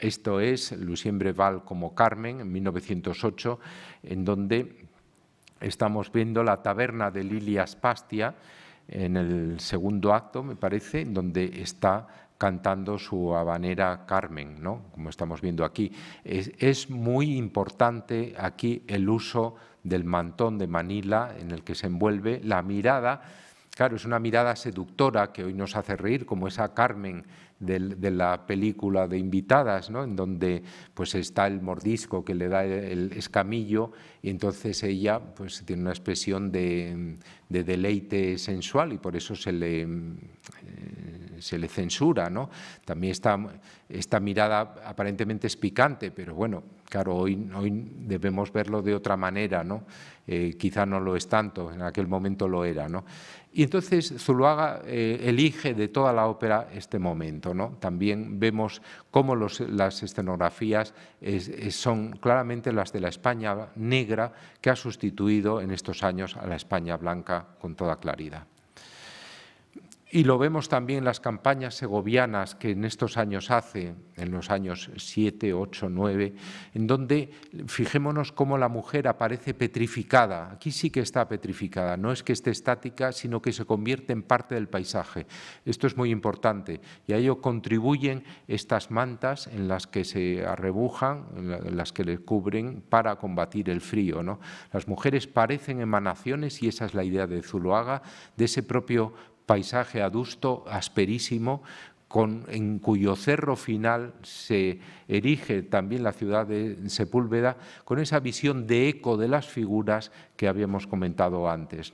Speaker 1: Esto es Lucien Breval como Carmen, en 1908, en donde estamos viendo la taberna de Lilias Pastia, en el segundo acto, me parece, en donde está cantando su habanera Carmen, ¿no? como estamos viendo aquí. Es, es, muy importante aquí el uso del mantón de Manila en el que se envuelve la mirada. Claro, es una mirada seductora que hoy nos hace reír, como esa Carmen de, la película de Invitadas, en donde pues está el mordisco que le da el, escamillo y entonces ella pues tiene una expresión de, deleite sensual y por eso se le, eh, se le censura. También esta mirada aparentemente es picante, pero bueno, claro, hoy, debemos verlo de otra manera, eh, quizá no lo es tanto, en aquel momento lo era. Y entonces Zuluaga eh, elige de toda la ópera este momento. ¿no? También vemos cómo las escenografías son claramente las de la España negra que ha sustituido en estos años a la España blanca con toda claridad. Y lo vemos también en las campañas segovianas que en estos años hace, en los años 7, 8, 9, en donde fijémonos cómo la mujer aparece petrificada. Aquí sí que está petrificada, no es que esté estática, sino que se convierte en parte del paisaje. Esto es muy importante y a ello contribuyen estas mantas en las que se arrebujan, en las que le cubren para combatir el frío. ¿no? Las mujeres parecen emanaciones, y esa es la idea de Zuloaga, de ese propio paisaje adusto, asperísimo, en cuyo cerro final se erige también la ciudad de Sepúlveda, con esa visión de eco de las figuras que habíamos comentado antes.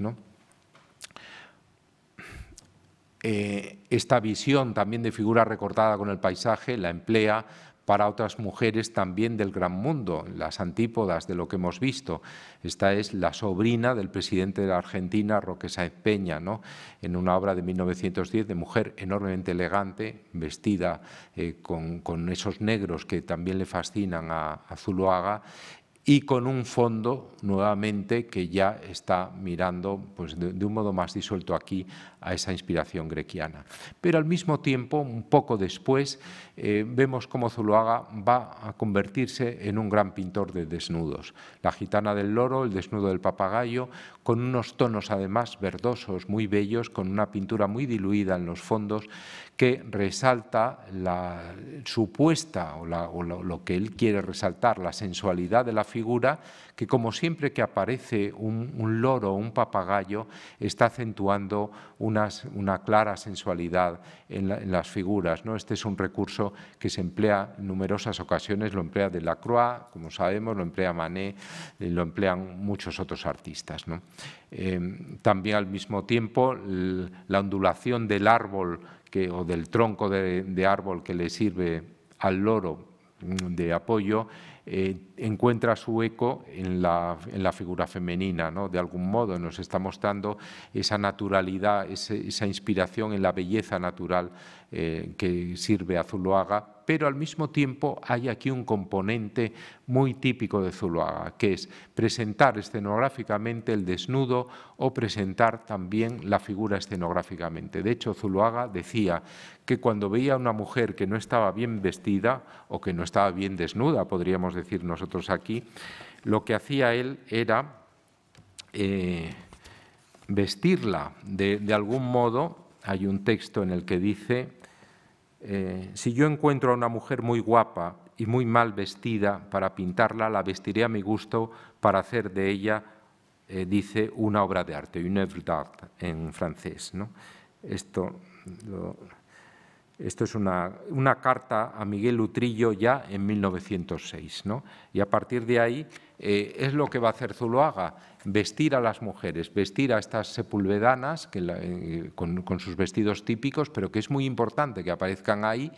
Speaker 1: Eh, esta visión también de figura recortada con el paisaje la emplea para otras mujeres también del gran mundo, las antípodas de lo que hemos visto. Esta es la sobrina del presidente de la Argentina, Roque Sáenz Peña, ¿no? en una obra de 1910 de mujer enormemente elegante, vestida eh, con, esos negros que también le fascinan a, Zuluaga y con un fondo nuevamente que ya está mirando pues, de, un modo más disuelto aquí a esa inspiración grequiana. Pero al mismo tiempo, un poco después, eh, vemos cómo Zuloaga va a convertirse en un gran pintor de desnudos. La gitana del loro, el desnudo del papagayo, con unos tonos además verdosos muy bellos, con una pintura muy diluida en los fondos, que resalta la supuesta o, lo, que él quiere resaltar, la sensualidad de la figura, que como siempre que aparece un, un loro o un papagayo, está acentuando un una, clara sensualidad en, las figuras. ¿no? Este es un recurso que se emplea en numerosas ocasiones, lo emplea Delacroix, como sabemos, lo emplea Manet, eh, lo emplean muchos otros artistas. Em, también al mismo tiempo la ondulación del árbol o del tronco de árbol que le sirve al loro mm, de apoyo eh, encuentra su eco en la, en la figura femenina, de algún modo nos está mostrando esa naturalidad, esa inspiración en la belleza natural eh, que sirve a Zuloaga pero al mismo tiempo hay aquí un componente muy típico de Zuloaga, que es presentar escenográficamente el desnudo o presentar también la figura escenográficamente. De hecho, Zuloaga decía que cuando veía a una mujer que no estaba bien vestida o que no estaba bien desnuda, podríamos decir nosotros aquí, lo que hacía él era eh, vestirla de algún modo. Hay un texto en el que dice eh, si yo encuentro a una mujer muy guapa y muy mal vestida para pintarla, la vestiré a mi gusto para hacer de ella, eh, dice, una obra de arte, une œuvre d'art en francés. Esto, esto es una, carta a Miguel Utrillo ya en 1906. ¿no? Y a partir de ahí eh, es lo que va a hacer Zuloaga vestir a las mujeres, vestir a estas sepulvedanas que eh, con, sus vestidos típicos, pero que es muy importante que aparezcan ahí,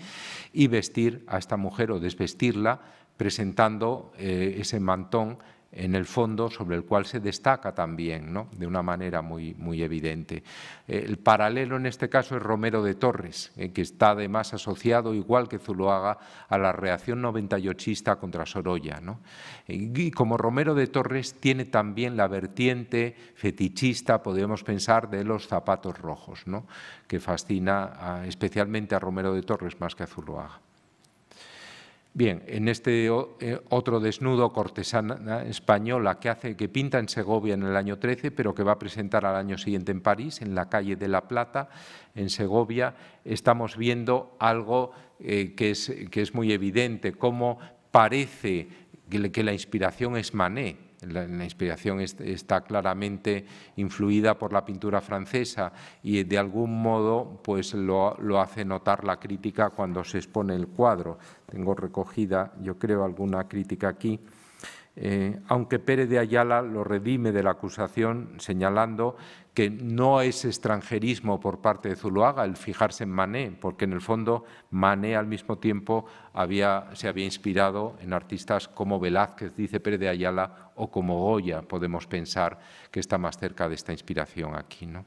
Speaker 1: y vestir a esta mujer o desvestirla presentando eh, ese mantón en el fondo sobre el cual se destaca también ¿no? de una manera muy, muy evidente. Eh, el paralelo en este caso es Romero de Torres, eh, que está además asociado, igual que Zuloaga, a la reacción 98ista contra Sorolla. Eh, y como Romero de Torres tiene también la vertiente fetichista, podemos pensar, de los zapatos rojos, ¿no? que fascina especialmente a Romero de Torres más que a Zuloaga. Bien, en este eh, otro desnudo cortesana española que hace que pinta en Segovia en el año 13, pero que va a presentar al año siguiente en París, en la calle de la Plata, en Segovia, estamos viendo algo eh, que, es, que es muy evidente, cómo parece que la inspiración es Manet, la, inspiración está claramente influida por la pintura francesa y de algún modo pues lo, lo hace notar la crítica cuando se expone el cuadro. Tengo recogida, yo creo, alguna crítica aquí. Eh, aunque Pérez de Ayala lo redime de la acusación señalando que no es extranjerismo por parte de Zuloaga el fijarse en Mané, porque en el fondo Mané al mismo tiempo se había inspirado en artistas como Velázquez, dice Pérez de Ayala, o como Goya, podemos pensar que está más cerca de esta inspiración aquí. ¿no?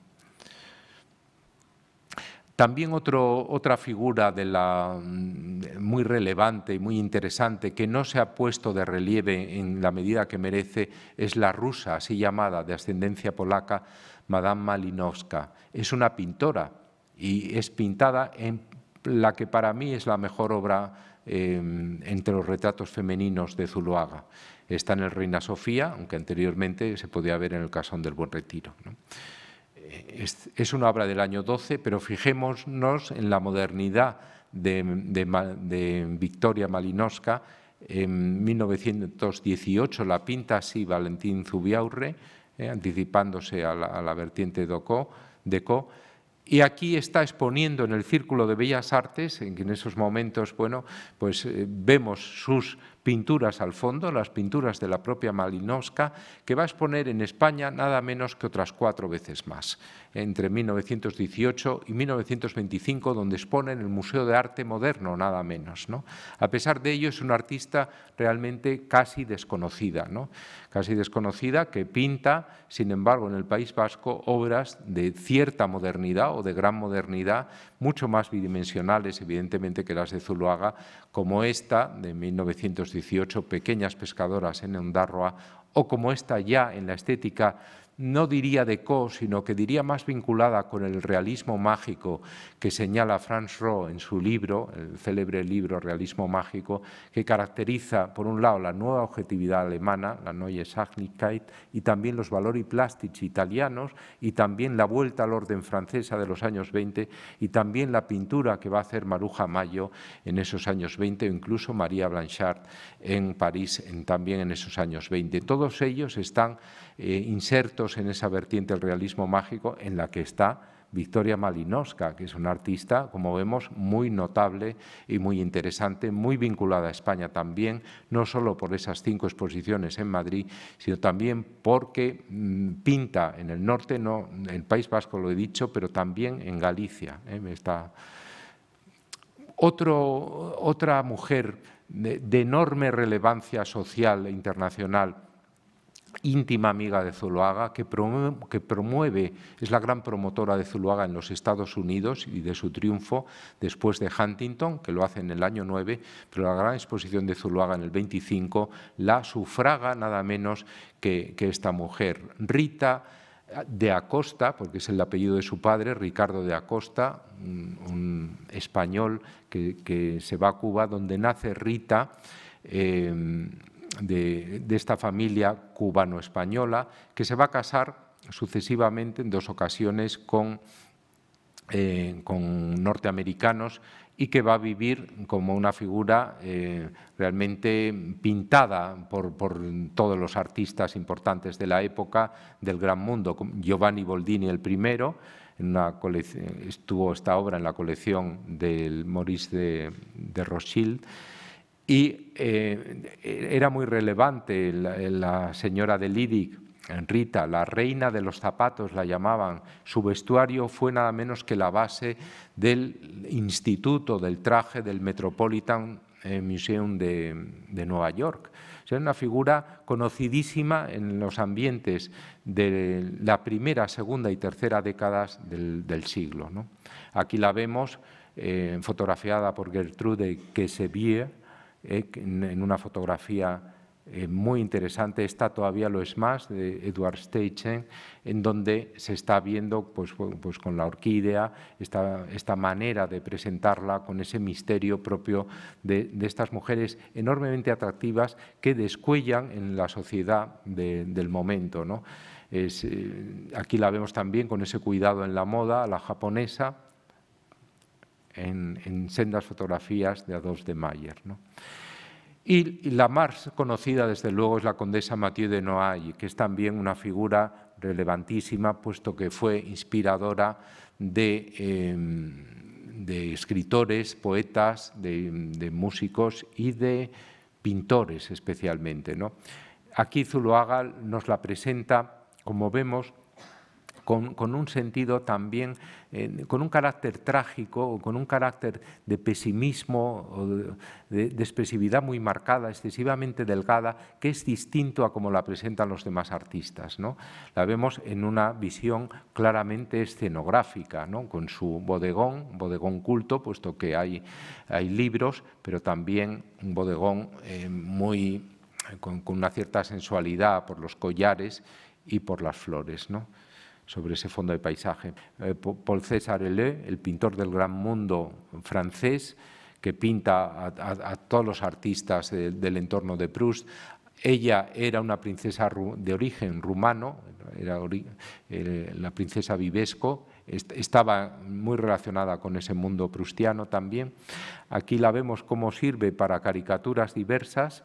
Speaker 1: También otra figura mm, muy relevante y muy interesante que no se ha puesto de relieve en la medida que merece es la rusa, así llamada, de ascendencia polaca, Madame Malinowska. Es una pintora y es pintada en la que para mí es la mejor obra em, entre los retratos femeninos de Zuloaga. Está en el Reina Sofía, aunque anteriormente se podía ver en el Casón del Buen Retiro es, una obra del año 12, pero fijémonos en la modernidad de, Victoria Malinowska. En 1918 la pinta así Valentín Zubiaurre, eh, anticipándose a la, vertiente de Co. Y aquí está exponiendo en el Círculo de Bellas Artes, en que en esos momentos, bueno, pues eh, vemos sus pinturas al fondo, las pinturas de la propia Malinowska, que va a exponer en España nada menos que otras cuatro veces más entre 1918 y 1925, donde expone en el Museo de Arte Moderno, nada menos. A pesar de ello, es una artista realmente casi desconocida, ¿no? casi desconocida, que pinta, sin embargo, en el País Vasco obras de cierta modernidad o de gran modernidad, mucho más bidimensionales, evidentemente, que las de Zuluaga, como esta de 1918, Pequeñas Pescadoras en Ondarroa, o como esta ya en la estética no diría de Co, sino que diría más vinculada con el realismo mágico que señala Franz Roh en su libro, el célebre libro Realismo Mágico, que caracteriza, por un lado, la nueva objetividad alemana, la Neue Sachlichkeit, y también los valori plastici italianos, y también la vuelta al orden francesa de los años 20, y también la pintura que va a hacer Maruja Mayo en esos años 20, o incluso María Blanchard en París en, también en esos años 20. Todos ellos están eh, insertos en esa vertiente del realismo mágico en la que está Victoria Malinowska, que es una artista, como vemos, muy notable y muy interesante, muy vinculada a España también, no solo por esas cinco exposiciones en Madrid, sino también porque mm, pinta en el norte, no, en el País Vasco lo he dicho, pero también en Galicia. ¿eh? Está... otra mujer de enorme relevancia social e internacional íntima amiga de Zuloaga, que promueve, es la gran promotora de Zuloaga en los Estados Unidos y de su triunfo después de Huntington, que lo hace en el año 9, pero la gran exposición de Zuloaga en el 25 la sufraga nada menos que, esta mujer, Rita de Acosta, porque es el apellido de su padre, Ricardo de Acosta, un, español que, se va a Cuba, donde nace Rita. Eh, de, esta familia cubano-española que se va a casar sucesivamente en dos ocasiones con, eh, norteamericanos y que va a vivir como una figura eh, realmente pintada por, todos los artistas importantes de la época del gran mundo. Giovanni Boldini el primero, en estuvo esta obra en la colección del Maurice de, de y eh, e-, era muy relevante la, señora de Lidic, Rita, la reina de los zapatos la llamaban, su vestuario fue nada menos que la base del instituto del traje del Metropolitan eh, Museum de, Nueva York. O una figura conocidísima en los ambientes de la primera, segunda y tercera décadas del, siglo. Aquí la vemos eh, fotografiada por Gertrude Quesevier, eh, en una fotografía eh, muy interesante. Esta todavía lo es más, de Edward Steichen, en donde se está viendo pues, pues con la orquídea esta, manera de presentarla, con ese misterio propio de, estas mujeres enormemente atractivas que descuellan en la sociedad del momento. Eh, aquí la vemos también con ese cuidado en la moda, la japonesa, en, sendas fotografías de Adolf de Mayer. Y, la más conocida, desde luego, es la condesa Mathieu de Noailles, que es también una figura relevantísima, puesto que fue inspiradora de, em, escritores, poetas, de, músicos y de pintores especialmente. ¿no? Aquí Zuloaga nos la presenta, como vemos, con, un sentido también, eh, con un carácter trágico con un carácter de pesimismo de, expresividad muy marcada, excesivamente delgada, que es distinto a como la presentan los demás artistas. La vemos en una visión claramente escenográfica, con su bodegón, bodegón culto, puesto que hay, libros, pero también un bodegón eh, con, una cierta sensualidad por los collares y por las flores. ¿no? sobre ese fondo de paisaje. Eh, Paul César el pintor del gran mundo francés, que pinta a, todos los artistas del entorno de Proust. Ella era una princesa de origen rumano, eh, la princesa Vivesco, estaba muy relacionada con ese mundo prustiano también. Aquí la vemos cómo sirve para caricaturas diversas.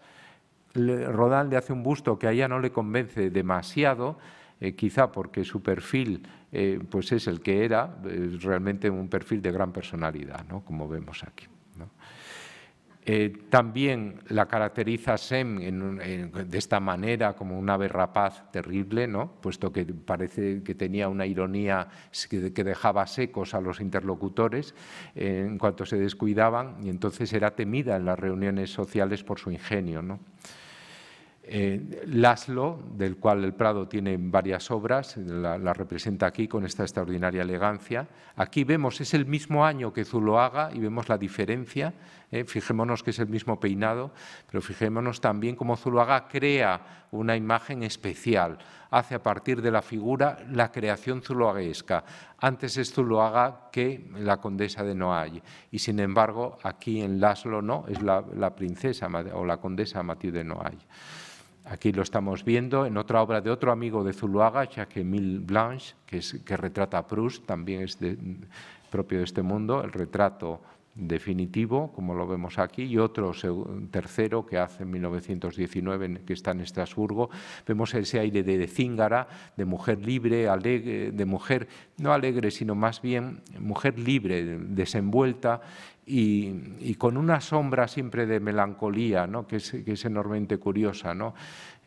Speaker 1: Rodal le hace un busto que a ella no le convence demasiado, eh, quizá porque su perfil eh, pues es el que era, realmente un perfil de gran personalidad, ¿no? como vemos aquí. Eh, también la caracteriza Sem de esta manera como un ave rapaz terrible, ¿no? puesto que parece que tenía una ironía que, dejaba secos a los interlocutores en cuanto se descuidaban y entonces era temida en las reuniones sociales por su ingenio. ¿no? Eh, Laszlo, del cual el Prado tiene varias obras, la, representa aquí con esta extraordinaria elegancia. Aquí vemos, es el mismo año que Zuloaga y vemos la diferencia. Eh. fijémonos que es el mismo peinado, pero fijémonos también cómo Zuloaga crea una imagen especial. Hace a partir de la figura la creación zuloaguesca. Antes es Zuloaga que la condesa de Noailles. Y sin embargo, aquí en Laszlo no, es la, la princesa o la condesa Matilde de Noailles. Aquí lo estamos viendo en otra obra de otro amigo de Zuluaga, jacques Blanche, que, retrata a Proust, también es propio de este mundo, el retrato definitivo, como lo vemos aquí, y otro tercero que hace en 1919, que está en Estrasburgo. Vemos ese aire de cíngara, de mujer libre, alegre, de mujer no alegre, sino más bien mujer libre, desenvuelta, y, con una sombra siempre de melancolía, ¿no? que, es, que es enormemente curiosa. ¿no?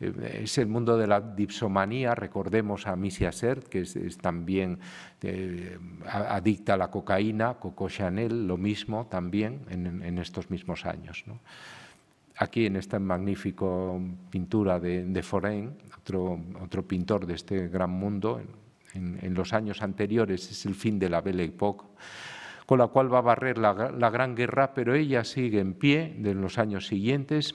Speaker 1: Eh, es el mundo de la dipsomanía, recordemos a Misia Sert, que es, también eh, adicta a la cocaína, Coco Chanel, lo mismo también en, estos mismos años. Aquí en esta magnífica pintura de, de Forain, otro, otro, pintor de este gran mundo, en, los años anteriores es el fin de la Belle Époque, con la cual va a barrer la, Gran Guerra, pero ella sigue en pie en los años siguientes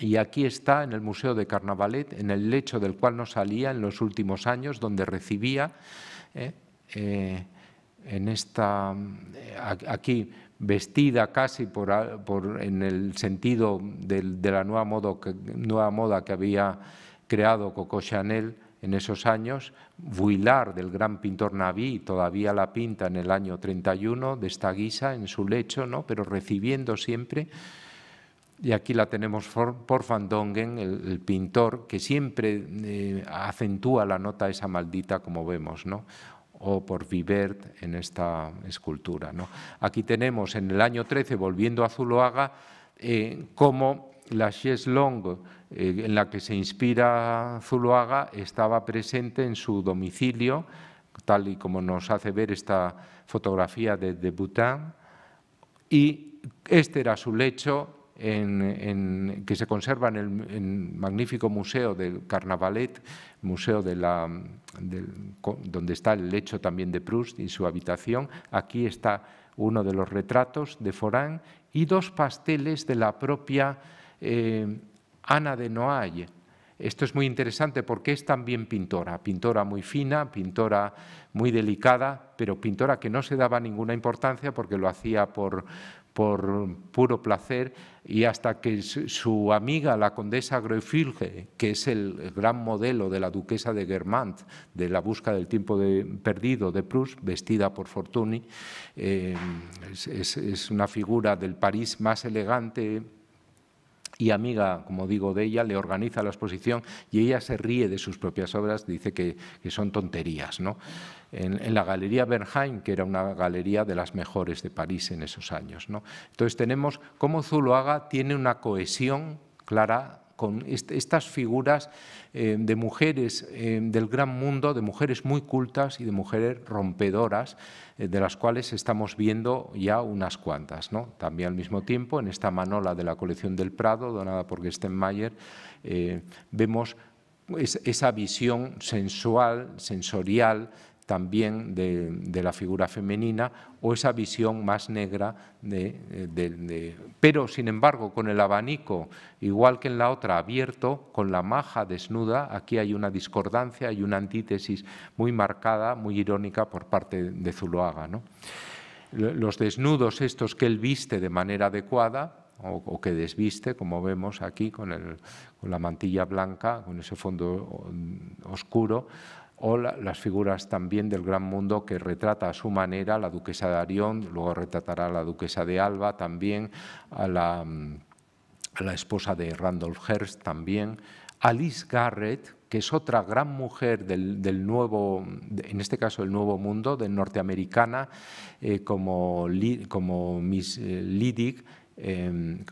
Speaker 1: y aquí está en el Museo de Carnavalet, en el lecho del cual no salía en los últimos años, donde recibía eh, eh, en esta, eh, aquí vestida casi por, en el sentido de, la nueva, nueva moda que había creado Coco Chanel en esos años, Vuillard, del gran pintor Naví, todavía la pinta en el año 31 de esta guisa en su lecho, ¿no? pero recibiendo siempre y aquí la tenemos por, Van Dongen, el, pintor, que siempre eh, acentúa la nota esa maldita, como vemos, ¿no? o por Vivert en esta escultura. ¿no? Aquí tenemos en el año 13, volviendo a Zuloaga, eh, cómo la chaise longue eh, en la que se inspira Zuloaga estaba presente en su domicilio, tal y como nos hace ver esta fotografía de, de Bután, y este era su lecho que se conserva en el magnífico museo del Carnavalet, museo de la, donde está el lecho también de Proust y su habitación. Aquí está uno de los retratos de Forán y dos pasteles de la propia eh, Ana de Noailles, esto es muy interesante porque es también pintora, pintora muy fina, pintora muy delicada, pero pintora que no se daba ninguna importancia porque lo hacía por, por puro placer y hasta que su amiga, la condesa Greufilge, que es el gran modelo de la duquesa de Germant, de la busca del tiempo perdido de Proust, vestida por Fortuny, eh, es, una figura del París más elegante, y amiga, como digo, de ella, le organiza la exposición y ella se ríe de sus propias obras, dice que, son tonterías. ¿no? En, la Galería Bernheim, que era una galería de las mejores de París en esos años. ¿no? Entonces tenemos cómo Zuloaga tiene una cohesión clara con estas figuras eh, de mujeres eh, del gran mundo, de mujeres muy cultas y de mujeres rompedoras, eh, de las cuales estamos viendo ya unas cuantas. ¿no? También al mismo tiempo, en esta manola de la colección del Prado, donada por Gestenmayer, vemos pues, esa visión sensual, sensorial, también de, la figura femenina o esa visión más negra eh, de, Pero, sin embargo, con el abanico, igual que en la otra, abierto, con la maja desnuda, aquí hay una discordancia y una antítesis muy marcada, muy irónica por parte de Zuloaga. ¿no? Los desnudos estos que él viste de manera adecuada, o, o, que desviste, como vemos aquí con, el, con, la mantilla blanca, con ese fondo mm, oscuro, o las figuras también del gran mundo que retrata a su manera la duquesa de Arión, luego retratará a la duquesa de Alba también, a la, esposa de Randolph Hearst también, Alice Garrett, que es otra gran mujer del, nuevo, en este caso el nuevo mundo, del norteamericana, eh, como, como Miss eh, Liddick, Em,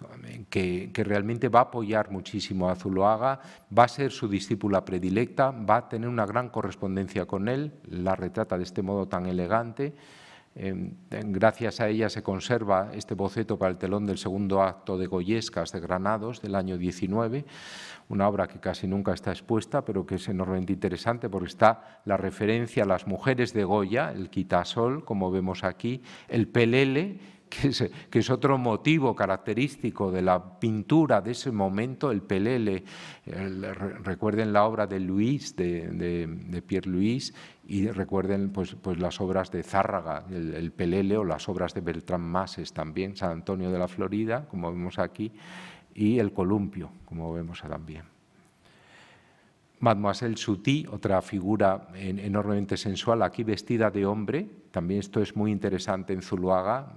Speaker 1: que, realmente va a apoyar muchísimo a Zuloaga, va a ser su discípula predilecta, va a tener una gran correspondencia con él, la retrata de este modo tan elegante. Em, gracias a ella se conserva este boceto para el telón del segundo acto de Goyescas de Granados del año 19, una obra que casi nunca está expuesta, pero que es enormemente interesante porque está la referencia a las mujeres de Goya, el quitasol, como vemos aquí, el pelele, que es, otro motivo característico de la pintura de ese momento, el pelele. recuerden la obra de Luis, de, Pierre Luis, y recuerden pues, pues, las obras de Zárraga, el, el, pelele, o las obras de Beltrán Mases también, San Antonio de la Florida, como vemos aquí, y el columpio, como vemos también. Mademoiselle Souty, otra figura enormemente sensual, aquí vestida de hombre. También esto es muy interesante en Zuluaga,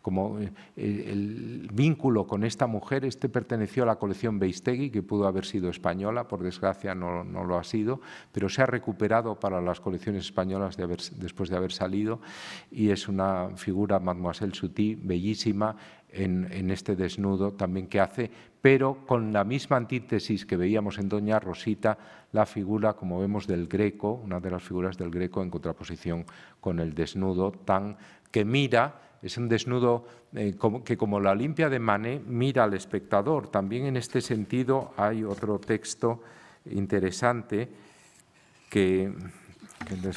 Speaker 1: como eh, el, vínculo con esta mujer. Este perteneció a la colección Beistegui, que pudo haber sido española, por desgracia no, lo ha sido, pero se ha recuperado para las colecciones españolas después de haber salido. Y es una figura, Mademoiselle Souty, bellísima en este desnudo también que hace pero con la misma antítesis que veíamos en Doña Rosita, la figura, como vemos, del greco, una de las figuras del greco en contraposición con el desnudo tan que mira, es un desnudo eh, que como la limpia de Manet mira al espectador. También en este sentido hay otro texto interesante que,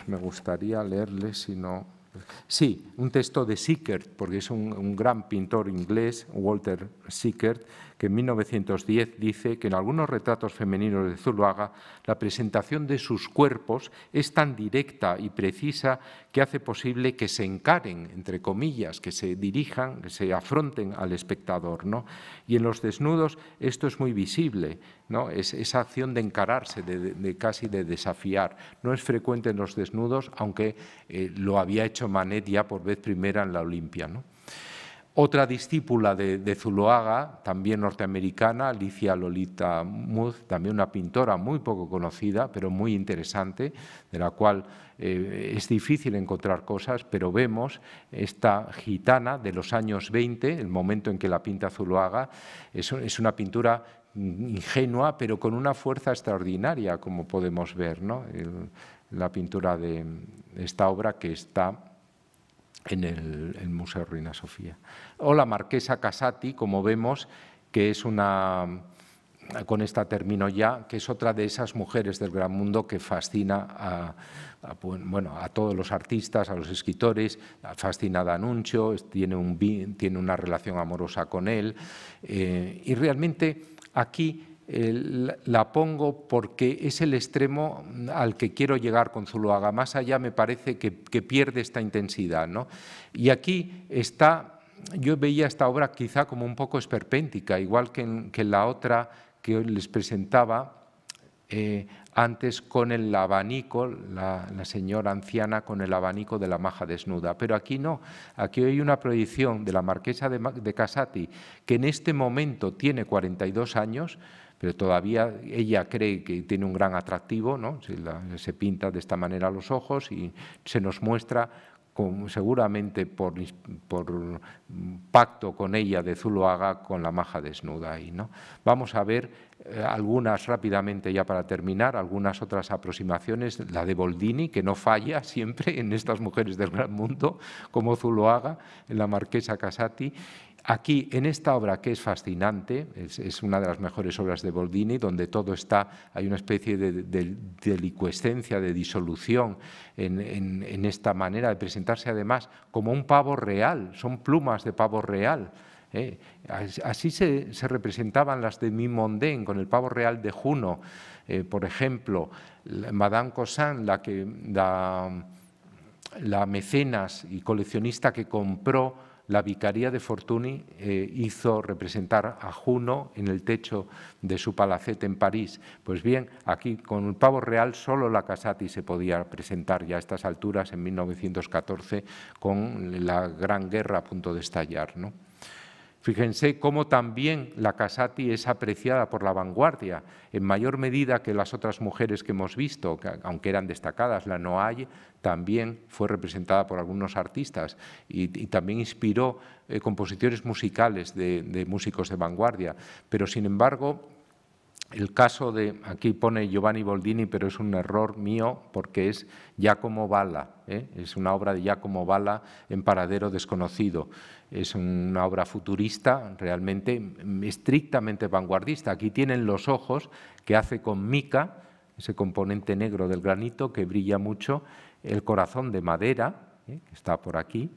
Speaker 1: me gustaría leerles, si no Sí, un texto de Sickert, porque es un, un gran pintor inglés, Walter Sickert, que en 1910 dice que en algunos retratos femeninos de Zuluaga la presentación de sus cuerpos es tan directa y precisa que hace posible que se encaren, entre comillas, que se dirijan, que se afronten al espectador. ¿no? Y en los desnudos esto es muy visible, ¿no? es esa acción de encararse, de, casi de desafiar. No es frecuente en los desnudos, aunque eh, lo había hecho Manet ya por vez primera en la Olimpia. ¿no? Otra discípula de, Zuloaga, también norteamericana, Alicia Lolita Muth, también una pintora muy poco conocida, pero muy interesante, de la cual eh, es difícil encontrar cosas, pero vemos esta gitana de los años 20, el momento en que la pinta Zuloaga, es, una pintura ingenua, pero con una fuerza extraordinaria, como podemos ver, ¿no? la pintura de esta obra que está en el, Museo Reina Sofía. O la marquesa Casati, como vemos, que es una, con esta termino ya, que es otra de esas mujeres del gran mundo que fascina a, bueno, a todos los artistas, a los escritores, fascina a Danuncio, tiene, un, tiene una relación amorosa con él. Eh, y realmente aquí eh, la pongo porque es el extremo al que quiero llegar con Zuloaga. Más allá me parece que, pierde esta intensidad. ¿no? Y aquí está, yo veía esta obra quizá como un poco esperpéntica, igual que la otra que les presentaba eh, antes con el abanico, la, señora anciana con el abanico de la maja desnuda. Pero aquí no, aquí hay una proyección de la marquesa de, de Casati, que en este momento tiene 42 años, pero todavía ella cree que tiene un gran atractivo, ¿no? se, pinta de esta manera los ojos y se nos muestra seguramente por, pacto con ella de Zuloaga con la maja desnuda ¿no? Vamos a ver eh, algunas rápidamente ya para terminar, algunas otras aproximaciones, la de Boldini, que no falla siempre en estas mujeres del gran mundo, como Zuloaga, en la marquesa Casati, Aquí, en esta obra que es fascinante, es, una de las mejores obras de Boldini, donde todo está, hay una especie de, de, de disolución en, esta manera de presentarse, además, como un pavo real, son plumas de pavo real. ¿eh? Así se, representaban las de Mimondén, con el pavo real de Juno, eh, por ejemplo, Madame Cossin, la, que, la mecenas y coleccionista que compró la Vicaría de Fortuny eh, hizo representar a Juno en el techo de su palacete en París. Pues bien, aquí con el pavo real solo la Casati se podía presentar ya a estas alturas en 1914 con la Gran Guerra a punto de estallar. ¿no? Fíjense cómo también la Casati es apreciada por la vanguardia, en mayor medida que las otras mujeres que hemos visto, aunque eran destacadas. La Noailles también fue representada por algunos artistas y, también inspiró eh, composiciones musicales de, de músicos de vanguardia. Pero, sin embargo, el caso de, aquí pone Giovanni Boldini, pero es un error mío porque es Giacomo Bala, ¿eh? es una obra de Giacomo Bala en paradero desconocido. Es una obra futurista, realmente estrictamente vanguardista. Aquí tienen los ojos que hace con mica, ese componente negro del granito que brilla mucho, el corazón de madera, ¿eh? que está por aquí,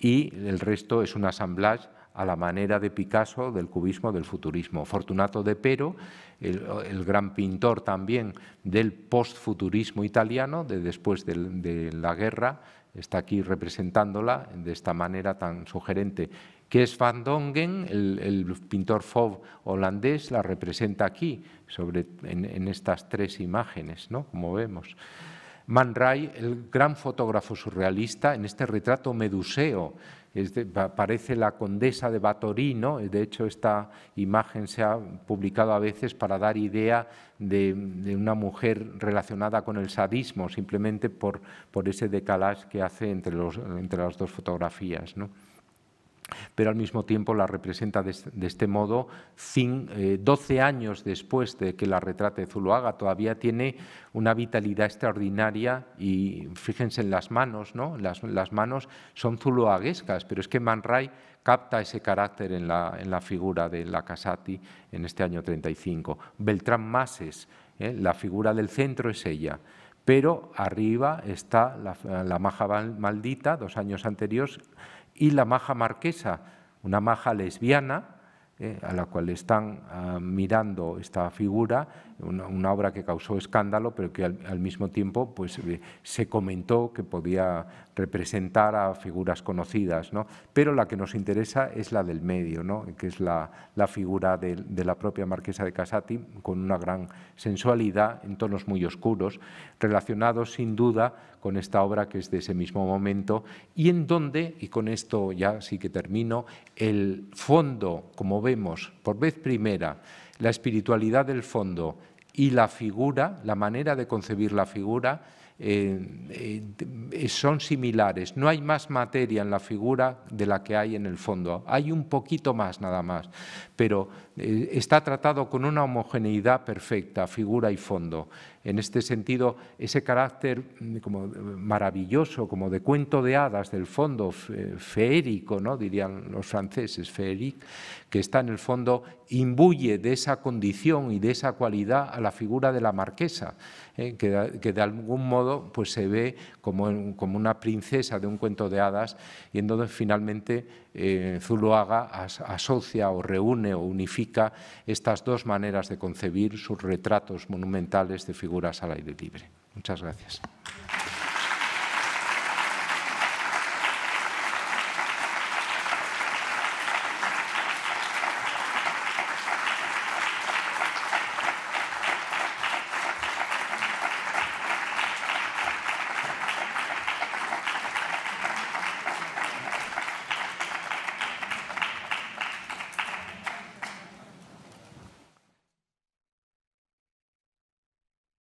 Speaker 1: y el resto es un assemblage a la manera de Picasso, del cubismo, del futurismo. Fortunato de Pero, el, gran pintor también del postfuturismo italiano, de después de, la guerra, está aquí representándola de esta manera tan sugerente que es Van Dongen, el, pintor Fauve holandés, la representa aquí, sobre, en, estas tres imágenes, ¿no? como vemos. Man Ray, el gran fotógrafo surrealista, en este retrato meduseo, este, parece la condesa de Batorino, eh, de hecho esta imagen se ha publicado a veces para dar idea de, una mujer relacionada con el sadismo, simplemente por, ese decalage que hace entre, las dos fotografías pero al mismo tiempo la representa de, este, este modo. 12 eh, años después de que la retrate Zuloaga, todavía tiene una vitalidad extraordinaria y fíjense en las manos, ¿no? Las, manos son zuloaguescas, pero es que Man Ray capta ese carácter en la, figura de la Casati en este año 35. Beltrán Mases, ¿eh? la figura del centro es ella pero arriba está la, la maja maldita, dos años anteriores, y la maja marquesa, una maja lesbiana, eh, a la cual están ah, mirando esta figura, una, obra que causó escándalo, pero que al, mismo tiempo pues, eh, se comentó que podía representar a figuras conocidas. Pero la que nos interesa es la del medio, ¿no? que es la, la figura de, de, la propia marquesa de Casati, con una gran sensualidad, en tonos muy oscuros, relacionados sin duda con esta obra que es de ese mismo momento y en donde, y con esto ya sí que termino, el fondo, como vemos por vez primera, la espiritualidad del fondo y la figura, la manera de concebir la figura, eh, eh, son similares. No hay más materia en la figura de la que hay en el fondo. Hay un poquito más nada más, pero eh, está tratado con una homogeneidad perfecta, figura y fondo. En este sentido, ese carácter mm, como maravilloso, como de cuento de hadas del fondo, feérico, ¿no? dirían los franceses, feérico, que está en el fondo, imbuye de esa condición y de esa cualidad a la figura de la marquesa. ¿eh? que, de algún modo pues, se ve como, una princesa de un cuento de hadas y en donde finalmente eh, Zuloaga asocia o reúne o unifica estas dos maneras de concebir sus retratos monumentales de figuras al aire libre. Muchas gracias.